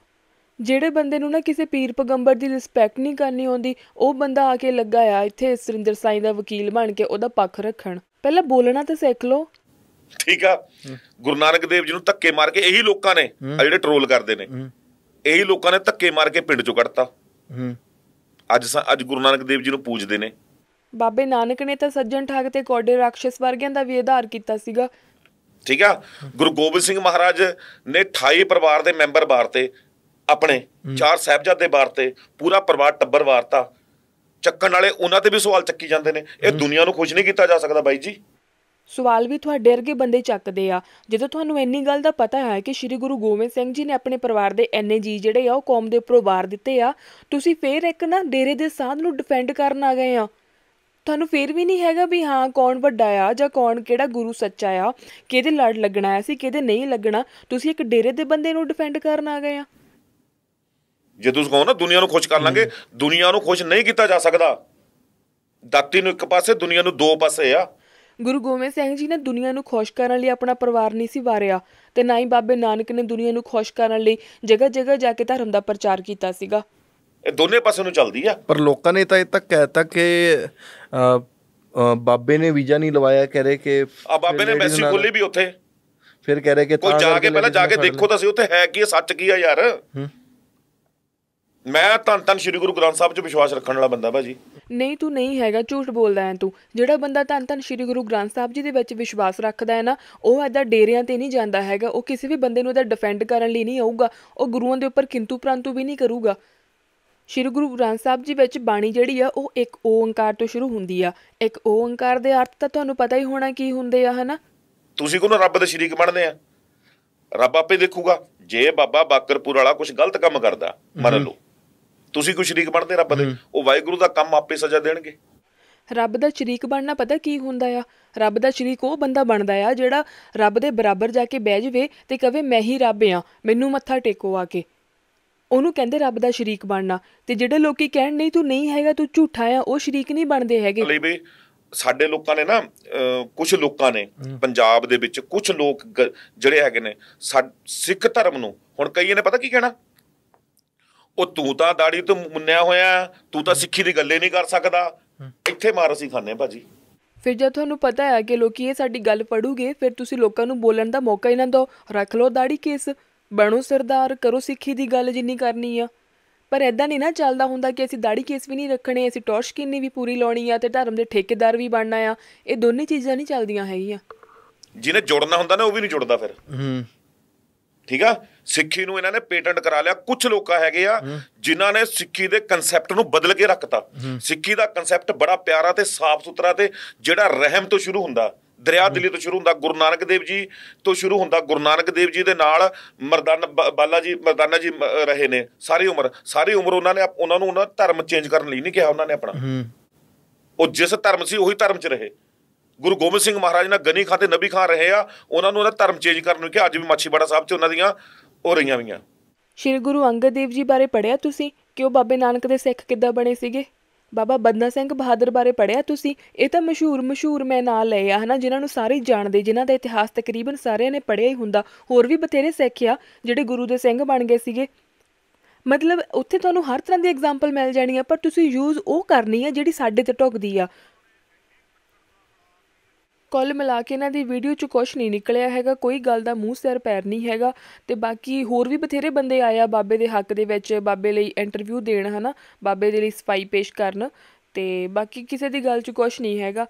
ਜਿਹੜੇ ਬੰਦੇ ਨੂੰ ਨਾ ਕਿਸੇ ਪੀਰ ਪਗੰਬਰ ਦੀ ਰਿਸਪੈਕਟ ਨਹੀਂ ਕਰਨੀ ਆਉਂਦੀ ਉਹ ਬੰਦਾ ਆ ਕੇ ਲੱਗਾ ਆ ਇੱਥੇ ਸਰਿੰਦਰ ਸਾਈਂ ਦਾ ਵਕੀਲ ਬਣ ਕੇ ਉਹਦਾ ਪੱਖ ਰੱਖਣ ਪਹਿਲਾਂ ਬੋਲਣਾ ਤਾਂ ਸਿੱਖ ਲਓ ਠੀਕ ਆ ਗੁਰੂ ਨਾਨਕ ਦੇਵ ਜੀ ਨੂੰ ਧੱਕੇ ਮਾਰ ਕੇ ਇਹੀ ਲੋਕਾਂ ਨੇ ਆ ਜਿਹੜੇ ਟਰੋਲ ਕਰਦੇ ਨੇ ਇਹੀ ਲੋਕਾਂ ਨੇ ਧੱਕੇ ਮਾਰ ਕੇ ਪਿੰਡ ਚੋਂ ਕੱਢਤਾ ਅੱਜ ਅੱਜ ਗੁਰੂ ਨਾਨਕ ਦੇਵ ਜੀ ਨੂੰ ਪੂਜਦੇ ਨੇ ਬਾਬੇ ਨਾਨਕ ਨੇ ਤਾਂ ਸੱਜਣ ਠਾਕ ਤੇ ਕੋਡੇ ਰਾਖਸ਼ ਵਰਗਿਆਂ ਦਾ ਵੀ ਆਧਾਰ ਕੀਤਾ ਸੀਗਾ ਠੀਕ ਆ ਗੁਰੂ ਗੋਬਿੰਦ ਸਿੰਘ ਮਹਾਰਾਜ ਨੇ 28 ਪਰਿਵਾਰ ਦੇ ਮੈਂਬਰ ਬਾਰਤੇ ਆਪਣੇ ਚਾਰ ਸਹਿਬਜ਼ਾਦੇ ਤੇ ਪੂਰਾ ਪਰਿਵਾਰ ਟੱਬਰ ਵਾਰਤਾ ਚੱਕਣ ਵਾਲੇ ਉਹਨਾਂ ਤੇ ਵੀ ਸਵਾਲ ਚੱਕੀ ਜਾਂਦੇ ਨੇ ਇਹ ਦੁਨੀਆ ਨੂੰ ਖੁਸ਼ ਨਹੀਂ ਕੀਤਾ ਜਾ ਸਕਦਾ ਬਾਈ ਜੀ ਸਵਾਲ ਵੀ ਤੁਹਾਡੇ ਅਰਗੇ ਬੰਦੇ ਚੱਕਦੇ ਆ ਜਦੋਂ ਤੁਹਾਨੂੰ ਇੰਨੀ ਗੱਲ ਦਾ ਪਤਾ ਹੈ ਕਿ ਸ੍ਰੀ ਗੁਰੂ ਗੋਬਿੰਦ ਸਿੰਘ ਜੀ ਨੇ ਆਪਣੇ ਪਰਿਵਾਰ ਦੇ ਐਨੇ ਜੀ ਜਿਹੜੇ ਆ ਉਹ ਕੌਮ ਦੇ ਉੱਪਰ ਵਾਰ ਦਿੱਤੇ ਆ ਤੁਸੀਂ ਫੇਰ ਇੱਕ ਨਾ ਡੇਰੇ ਦੇ ਸਾਧ ਨੂੰ ਡਿਫੈਂਡ ਕਰਨ ਆ ਗਏ ਆ ਤੁਹਾਨੂੰ ਫੇਰ ਵੀ ਨਹੀਂ ਹੈਗਾ ਵੀ ਹਾਂ ਕੌਣ ਵੱਡਾ ਆ ਜਾਂ ਕੌਣ ਕਿਹੜਾ ਗੁਰੂ ਸੱਚਾ ਆ ਕਿਹਦੇ ਲੜ ਲੱਗਣਾ ਸੀ ਕਿਹਦੇ ਨਹੀਂ ਲੱਗਣਾ ਤੁਸੀਂ ਇੱਕ ਡੇਰੇ ਦੇ ਬੰਦੇ ਨੂੰ ਡਿਫੈਂਡ ਕਰਨ ਆ ਗਏ ਆ ਜੇ ਤੁਸੀਂ ਕਹੋ ਨਾ ਦੁਨੀਆ ਨੂੰ ਖੁਸ਼ ਕਰ ਲਾਂਗੇ ਦੁਨੀਆ ਨੂੰ ਖੁਸ਼ ਨਹੀਂ ਕੀਤਾ ਜਾ ਸਕਦਾ ਦਾਤੀ ਨੂੰ ਇੱਕ ਪਾਸੇ ਦੁਨੀਆ ਨੂੰ ਦੋ ਪਾਸੇ ਆ ਗੁਰੂ ਗੋਬਿੰਦ ਸਿੰਘ ਜੀ ਨੇ ਦੁਨੀਆ ਨੂੰ ਖੁਸ਼ ਕਰਨ ਲਈ ਆਪਣਾ ਪਰਿਵਾਰ ਨਹੀਂ ਸੀ ਵਾਰਿਆ ਤੇ ਨਾ ਹੀ ਬਾਬੇ ਨਾਨਕ ਨੇ ਦੁਨੀਆ ਨੂੰ ਖੁਸ਼ ਕਰਨ ਲਈ ਜਗ੍ਹਾ ਜਗ੍ਹਾ ਜਾ ਕੇ ਧਰਮ ਦਾ ਪ੍ਰਚਾਰ ਕੀਤਾ ਸੀਗਾ ਇਹ ਦੋਨੇ ਪਾਸੇ ਨੂੰ ਚੱਲਦੀ ਆ ਪਰ ਲੋਕਾਂ ਨੇ ਤਾਂ ਇਹ ਤੱਕ ਕਹਿਤਾ ਕਿ ਬਾਬੇ ਨੇ ਵੀਜ਼ਾ ਨਹੀਂ ਲਵਾਇਆ ਕਹ ਰਹੇ ਕਿ ਆ ਬਾਬੇ ਨੇ ਮੈਸੀ ਖੋਲੀ ਵੀ ਉੱਥੇ ਫਿਰ ਕਹ ਰਹੇ ਕਿ ਕੋਈ ਜਾ ਕੇ ਪਹਿਲਾਂ ਜਾ ਕੇ ਦੇਖੋ ਤਾਂ ਸੀ ਉੱਥੇ ਹੈ ਕੀ ਸੱਚ ਕੀ ਆ ਯਾਰ ਹੂੰ ਮੈਂ ਤਾਂ ਤਨ ਸ਼੍ਰੀ ਗੁਰੂ ਗ੍ਰੰਥ ਸਾਹਿਬ 'ਚ ਵਿਸ਼ਵਾਸ ਰੱਖਣ ਵਾਲਾ ਬੰਦਾ ਭਾਜੀ ਨਹੀਂ ਤੂੰ ਨਹੀਂ ਹੈਗਾ ਝੂਠ ਬੋਲਦਾ ਹੈ ਤੂੰ ਜਿਹੜਾ ਬੰਦਾ ਤਾਂ ਤਨ ਸ਼੍ਰੀ ਗੁਰੂ ਗ੍ਰੰਥ ਸਾਹਿਬ ਜੀ ਦੇ ਵਿੱਚ ਵਿਸ਼ਵਾਸ ਰੱਖਦਾ ਹੈ ਨਾ ਉਹ ਐਦਾਂ ਡੇਰਿਆਂ ਤੇ ਨਹੀਂ ਜਾਂਦਾ ਹੈਗਾ ਉਹ ਕਿਸੇ ਵੀ ਬੰਦੇ ਨੂੰ ਐਦਾਂ ਡਿਫੈਂਡ ਕਰਨ ਲਈ ਨਹੀਂ ਆਊਗਾ ਉਹ ਗੁਰੂਆਂ ਦੇ ਉੱਪਰ ਕਿੰਤੂ ਪ੍ਰੰਤੂ ਵੀ ਨਹੀਂ ਕਰੂਗਾ ਸ਼੍ਰੀ ਗੁਰੂ ਗ੍ਰੰਥ ਸਾਹਿਬ ਜੀ ਵਿੱਚ ਬਾਣੀ ਜਿਹੜੀ ਆ ਉਹ ਇੱਕ ਓੰਕਾਰ ਤੋਂ ਸ਼ੁਰੂ ਹੁੰਦੀ ਆ ਇੱਕ ਓੰਕਾਰ ਦੇ ਅਰਥ ਤਾਂ ਤੁਹਾਨੂੰ ਪਤਾ ਹੀ ਹੋਣਾ ਕੀ ਹੁੰਦੇ ਆ ਹਨਾ ਤੁਸੀਂ ਕੋਣ ਰੱਬ ਦੇ ਸ਼ਰੀਕ ਬਣਦੇ ਆ ਰੱਬ ਆਪੇ ਦੇਖੂਗਾ ਜੇ ਬਾਬਾ ਬਾਕਰਪੁਰ ਵਾਲਾ ਕੁਝ ਗਲਤ ਕੰਮ ਕਰਦਾ ਮੰਨ ਲਓ ਤੁਸੀਂ ਕੋਈ ਸ਼ਰੀਕ ਬਣਦੇ ਰੱਬ ਦੇ ਉਹ ਵਾਹਿਗੁਰੂ ਦਾ ਕੰਮ ਆਪੇ ਸਜ਼ਾ ਦੇਣਗੇ ਰੱਬ ਦਾ ਸ਼ਰੀਕ ਬਣਨਾ ਪਤਾ ਕੀ ਹੁੰਦਾ ਆ ਰੱਬ ਦਾ ਸ਼ਰੀਕ ਉਹ ਬੰਦਾ ਬਣਦਾ ਆ ਜਿਹੜਾ ਰੱਬ ਦੇ ਬਰਾਬਰ ਜਾ ਕੇ ਬਹਿ ਜਵੇ ਤੇ ਕਵੇ ਮੈਂ ਹੀ ਰੱਬ ਆ ਮੈਨੂੰ ਮੱਥਾ ਟੇਕੋ ਆ ਕੇ ਉਹਨੂੰ ਕਹਿੰਦੇ ਰੱਬ ਦਾ ਸ਼ਰੀਕ ਬਣਨਾ ਤੇ ਜਿਹੜੇ ਲੋਕੀ ਕਹਿਣ ਨਹੀਂ ਤੂੰ ਨਹੀਂ ਹੈਗਾ ਤੂੰ ਝੂਠਾ ਆ ਉਹ ਸ਼ਰੀਕ ਨਹੀਂ ਬਣਦੇ ਹੈਗੇ ਲਈ ਬਈ ਸਾਡੇ ਲੋਕਾਂ ਨੇ ਨਾ ਕੁਝ ਲੋਕਾਂ ਨੇ ਪੰਜਾਬ ਦੇ ਵਿੱਚ ਕੁਝ ਲੋਕ ਜਿਹੜੇ ਹੈਗੇ ਨੇ ਸਿੱਖ ਧਰਮ ਨੂੰ ਹੁਣ ਕਈਆਂ ਨੇ ਪਤਾ ਕੀ ਕਹਿਣਾ ਉਹ ਤੂੰ ਤਾਂ ਦਾੜੀ ਤੋਂ ਮੁੰਨਿਆ ਹੋਇਆ ਤੂੰ ਤਾਂ ਸਿੱਖੀ ਦੀ ਗੱਲੇ ਨਹੀਂ ਕਰ ਸਕਦਾ ਇੱਥੇ ਮਾਰ ਅਸੀਂ ਖਾਣੇ ਭਾਜੀ ਫਿਰ ਜੇ ਤੁਹਾਨੂੰ ਪਤਾ ਹੈ ਕਿ ਲੋਕੀ ਇਹ ਸਾਡੀ ਗੱਲ ਪੜੂਗੇ ਫਿਰ ਤੁਸੀਂ ਲੋਕਾਂ ਨੂੰ ਬੋਲਣ ਦਾ ਮੌਕਾ ਹੀ ਨਾ ਦਿਓ ਰੱਖ ਲਓ ਦਾੜੀ ਕੇਸ ਬਣੋ ਸਰਦਾਰ ਕਰੋ ਸਿੱਖੀ ਦੀ ਗੱਲ ਜਿੰਨੀ ਕਰਨੀ ਆ ਪਰ ਐਦਾਂ ਨਹੀਂ ਨਾ ਚੱਲਦਾ ਹੁੰਦਾ ਕਿ ਅਸੀਂ ਦਾੜੀ ਕੇਸ ਵੀ ਨਹੀਂ ਰੱਖਣੇ ਅਸੀਂ ਟੋਰਚ ਕਿੰਨੀ ਵੀ ਪੂਰੀ ਲਾਉਣੀ ਆ ਤੇ ਧਰਮ ਦੇ ਠੇਕੇਦਾਰ ਵੀ ਬਣਨਾ ਆ ਇਹ ਦੋਨੇ ਚੀਜ਼ਾਂ ਨਹੀਂ ਚੱਲਦੀਆਂ ਹੈਗੀਆਂ ਜਿਹਨੇ ਜੁੜਨਾ ਹੁੰਦਾ ਨਾ ਉਹ ਵੀ ਨਹੀਂ ਜੁੜਦਾ ਫਿਰ ਹੂੰ ਠੀਕ ਆ ਸਿੱਖੀ ਨੂੰ ਇਹਨਾਂ ਨੇ ਪੇਟੈਂਟ ਕਰਾ ਲਿਆ ਕੁਝ ਲੋਕਾਂ ਹੈਗੇ ਆ ਜਿਨ੍ਹਾਂ ਨੇ ਸਿੱਖੀ ਦੇ ਕਨਸੈਪਟ ਨੂੰ ਬਦਲ ਕੇ ਰੱਖਤਾ ਸਿੱਖੀ ਦਾ ਕਨਸੈਪਟ ਬੜਾ ਪਿਆਰਾ ਤੇ ਸਾਫ਼ ਸੁਥਰਾ ਤੇ ਜਿਹੜਾ ਰਹਿਮ ਤੋਂ ਸ਼ੁਰੂ ਹੁੰਦਾ ਦਰਿਆ ਦਿੱਲੀ ਤੋਂ ਸ਼ੁਰੂ ਹੁੰਦਾ ਗੁਰੂ ਨਾਨਕ ਦੇਵ ਜੀ ਤੋਂ ਸ਼ੁਰੂ ਹੁੰਦਾ ਗੁਰੂ ਨਾਨਕ ਦੇਵ ਜੀ ਦੇ ਨਾਲ ਮਰਦਾਨ ਬਾਲਾ ਜੀ ਮਰਦਾਨਾ ਜੀ ਰਹੇ ਨੇ ਸਾਰੀ ਉਮਰ ਸਾਰੀ ਉਮਰ ਉਹਨਾਂ ਨੇ ਉਹਨਾਂ ਨੂੰ ਉਹਨਾਂ ਧਰਮ ਚੇਂਜ ਕਰਨ ਲਈ ਨਹੀਂ ਕਿਹਾ ਉਹਨਾਂ ਨੇ ਆਪਣਾ ਉਹ ਜਿਸ ਧਰਮ ਸੀ ਉਹੀ ਧਰਮ 'ਚ ਰਹੇ ਗੁਰੂ ਗੋਬਿੰਦ ਸਿੰਘ ਮਹਾਰਾਜ ਨਾਲ ਗਨੀ ਖਾਂ ਤੇ ਨਬੀ ਖਾਂ ਰਹੇ ਆ ਉਹਨਾਂ ਨੂੰ ਉਹਨਾਂ ਧਰਮ ਚੇਂਜ ਕਰਨ ਨੂੰ ਕਿ ਅੱਜ ਵੀ ਮਾਛੀਵਾੜਾ ਸਾਹਿਬ 'ਚ ਉਹਨਾਂ ਦੀਆਂ ਹੋ ਰਹੀਆਂ ਵੀਆਂ ਸ਼੍ਰੀ ਗੁਰੂ ਅੰਗਦ ਦੇਵ ਜੀ ਬਾਰੇ ਪੜਿਆ ਤੁਸੀਂ ਕਿ ਉਹ ਬਾਬੇ ਨਾਨਕ ਦੇ ਸਿੱਖ ਕਿੱਦਾਂ ਬਣੇ ਸੀਗੇ ਬਾਬਾ ਬੰਦਾ ਸਿੰਘ ਬਹਾਦਰ ਬਾਰੇ ਪੜਿਆ ਤੁਸੀਂ ਇਹ ਤਾਂ ਮਸ਼ਹੂਰ ਮਸ਼ਹੂਰ ਮੈਂ ਨਾਂ ਲਏ ਆ ਹਨਾ ਜਿਨ੍ਹਾਂ ਨੂੰ ਸਾਰੇ ਜਾਣਦੇ ਜਿਨ੍ਹਾਂ ਦਾ ਇਤਿਹਾਸ ਤਕਰੀਬਨ ਸਾਰਿਆਂ ਨੇ ਪੜਿਆ ਹੀ ਹੁੰਦਾ ਹੋਰ ਵੀ ਬਥੇਰੇ ਸਿੱਖ ਆ ਜਿਹੜੇ ਗੁਰੂ ਦੇ ਸਿੰਘ ਬਣ ਗਏ ਸੀਗੇ ਮਤਲਬ ਉੱਥੇ ਤੁਹਾਨੂੰ ਹਰ ਤਰ੍ਹਾਂ ਦੀ ਐਗਜ਼ਾਮਪਲ ਮਿਲ ਜਾਣੀ ਆ ਪਰ ਤੁਸੀਂ ਯੂਜ਼ ਉਹ ਕਰਨੀ ਆ ਜਿਹੜੀ ਸਾਡੇ ਤੇ ਟੁਕਦੀ ਆ ਕੁੱਲ ਮਿਲਾ ਕੇ ਇਹਨਾਂ ਦੀ ਵੀਡੀਓ 'ਚ ਕੁਝ ਨਹੀਂ ਨਿਕਲਿਆ ਹੈਗਾ ਕੋਈ ਗੱਲ ਦਾ ਮੂੰਹ ਸਿਰ ਪੈਰ ਨਹੀਂ ਹੈਗਾ ਤੇ ਬਾਕੀ ਹੋਰ ਵੀ ਬਥੇਰੇ ਬੰਦੇ ਆਇਆ ਬਾਬੇ ਦੇ ਹੱਕ ਦੇ ਵਿੱਚ ਬਾਬੇ ਲਈ ਇੰਟਰਵਿਊ ਦੇਣ ਹਨਾ ਬਾਬੇ ਦੇ ਲਈ ਸਫਾਈ ਪੇਸ਼ ਕਰਨ ਤੇ ਬਾਕੀ ਕਿਸੇ ਦੀ ਗੱਲ 'ਚ ਕੁਝ ਨਹੀਂ ਹੈਗਾ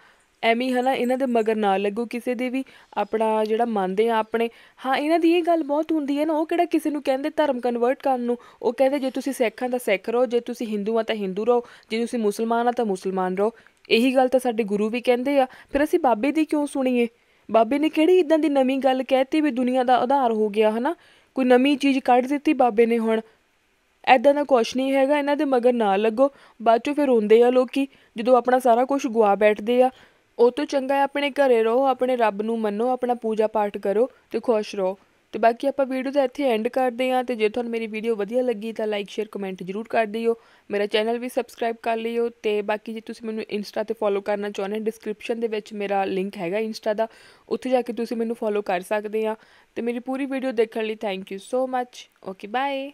ਐਵੇਂ ਹਨਾ ਇਹਨਾਂ ਦੇ ਮਗਰ ਨਾ ਲੱਗੋ ਕਿਸੇ ਦੇ ਵੀ ਆਪਣਾ ਜਿਹੜਾ ਮੰਨਦੇ ਆ ਆਪਣੇ ਹਾਂ ਇਹਨਾਂ ਦੀ ਇਹ ਗੱਲ ਬਹੁਤ ਹੁੰਦੀ ਹੈ ਨਾ ਉਹ ਕਿਹੜਾ ਕਿਸੇ ਨੂੰ ਕਹਿੰਦੇ ਧਰਮ ਕਨਵਰਟ ਕਰਨ ਨੂੰ ਉਹ ਕਹਿੰਦੇ ਜੇ ਤੁਸੀਂ ਸਿੱਖਾਂ ਦਾ ਸਿੱਖ ਰਹੋ ਜੇ ਤੁਸੀਂ ਹਿੰਦੂ ਆ ਤਾਂ ਹਿੰਦੂ ਰਹੋ ਜੇ ਤੁਸੀਂ ਮੁਸਲਮਾਨ ਆ ਤਾਂ ਮੁਸਲਮਾਨ ਰਹੋ ਇਹੀ ਗੱਲ ਤਾਂ ਸਾਡੇ ਗੁਰੂ ਵੀ ਕਹਿੰਦੇ ਆ ਫਿਰ ਅਸੀਂ ਬਾਬੇ ਦੀ ਕਿਉਂ ਸੁਣੀਏ ਬਾਬੇ ਨੇ ਕਿਹੜੀ ਇਦਾਂ ਦੀ ਨਵੀਂ ਗੱਲ ਕਹਿਤੀ ਵੀ ਦੁਨੀਆ ਦਾ ਆਧਾਰ ਹੋ ਗਿਆ ਹਨਾ ਕੋਈ ਨਵੀਂ ਚੀਜ਼ ਕੱਢ ਦਿੱਤੀ ਬਾਬੇ ਨੇ ਹੁਣ ਐਦਾਂ ਦਾ ਕੁਛ ਨਹੀਂ ਹੈਗਾ ਇਹਨਾਂ ਦੇ ਮਗਰ ਨਾ ਲੱਗੋ ਬਾਅਦ ਚ ਫਿਰ ਹੁੰਦੇ ਆ ਲੋਕੀ ਜਦੋਂ ਆਪਣਾ ਸਾਰਾ ਕੁਝ ਗਵਾ ਬੈਠਦੇ ਆ ਉਹ ਤੋਂ ਚੰਗਾ ਹੈ ਆਪਣੇ ਘਰੇ ਰਹੋ ਆਪਣੇ ਰੱਬ ਨੂੰ ਮੰਨੋ ਆਪਣਾ ਪੂਜਾ ਪਾਠ ਕਰੋ ਤੇ ਖੁਸ਼ ਰਹੋ ਤੇ ਬਾਕੀ ਆਪਾਂ ਵੀਡੀਓ ਦਾ ਇੱਥੇ ਐਂਡ ਕਰਦੇ ਹਾਂ ਤੇ ਜੇ ਤੁਹਾਨੂੰ ਮੇਰੀ ਵੀਡੀਓ ਵਧੀਆ ਲੱਗੀ ਤਾਂ ਲਾਈਕ ਸ਼ੇਅਰ ਕਮੈਂਟ ਜ਼ਰੂਰ ਕਰ ਦਿਓ ਮੇਰਾ ਚੈਨਲ ਵੀ ਸਬਸਕ੍ਰਾਈਬ ਕਰ ਲਿਓ ਤੇ ਬਾਕੀ ਜੇ ਤੁਸੀਂ ਮੈਨੂੰ ਇੰਸਟਾ ਤੇ ਫੋਲੋ ਕਰਨਾ ਚਾਹੁੰਦੇ ਹੋ ਡਿਸਕ੍ਰਿਪਸ਼ਨ ਦੇ ਵਿੱਚ ਮੇਰਾ ਲਿੰਕ ਹੈਗਾ ਇੰਸਟਾ ਦਾ ਉੱਥੇ ਜਾ ਕੇ ਤੁਸੀਂ ਮੈਨੂੰ ਫੋਲੋ ਕਰ ਸਕਦੇ ਆ ਤੇ ਮੇਰੀ ਪੂਰੀ ਵੀਡੀਓ ਦੇਖਣ ਲਈ thank you so much okay bye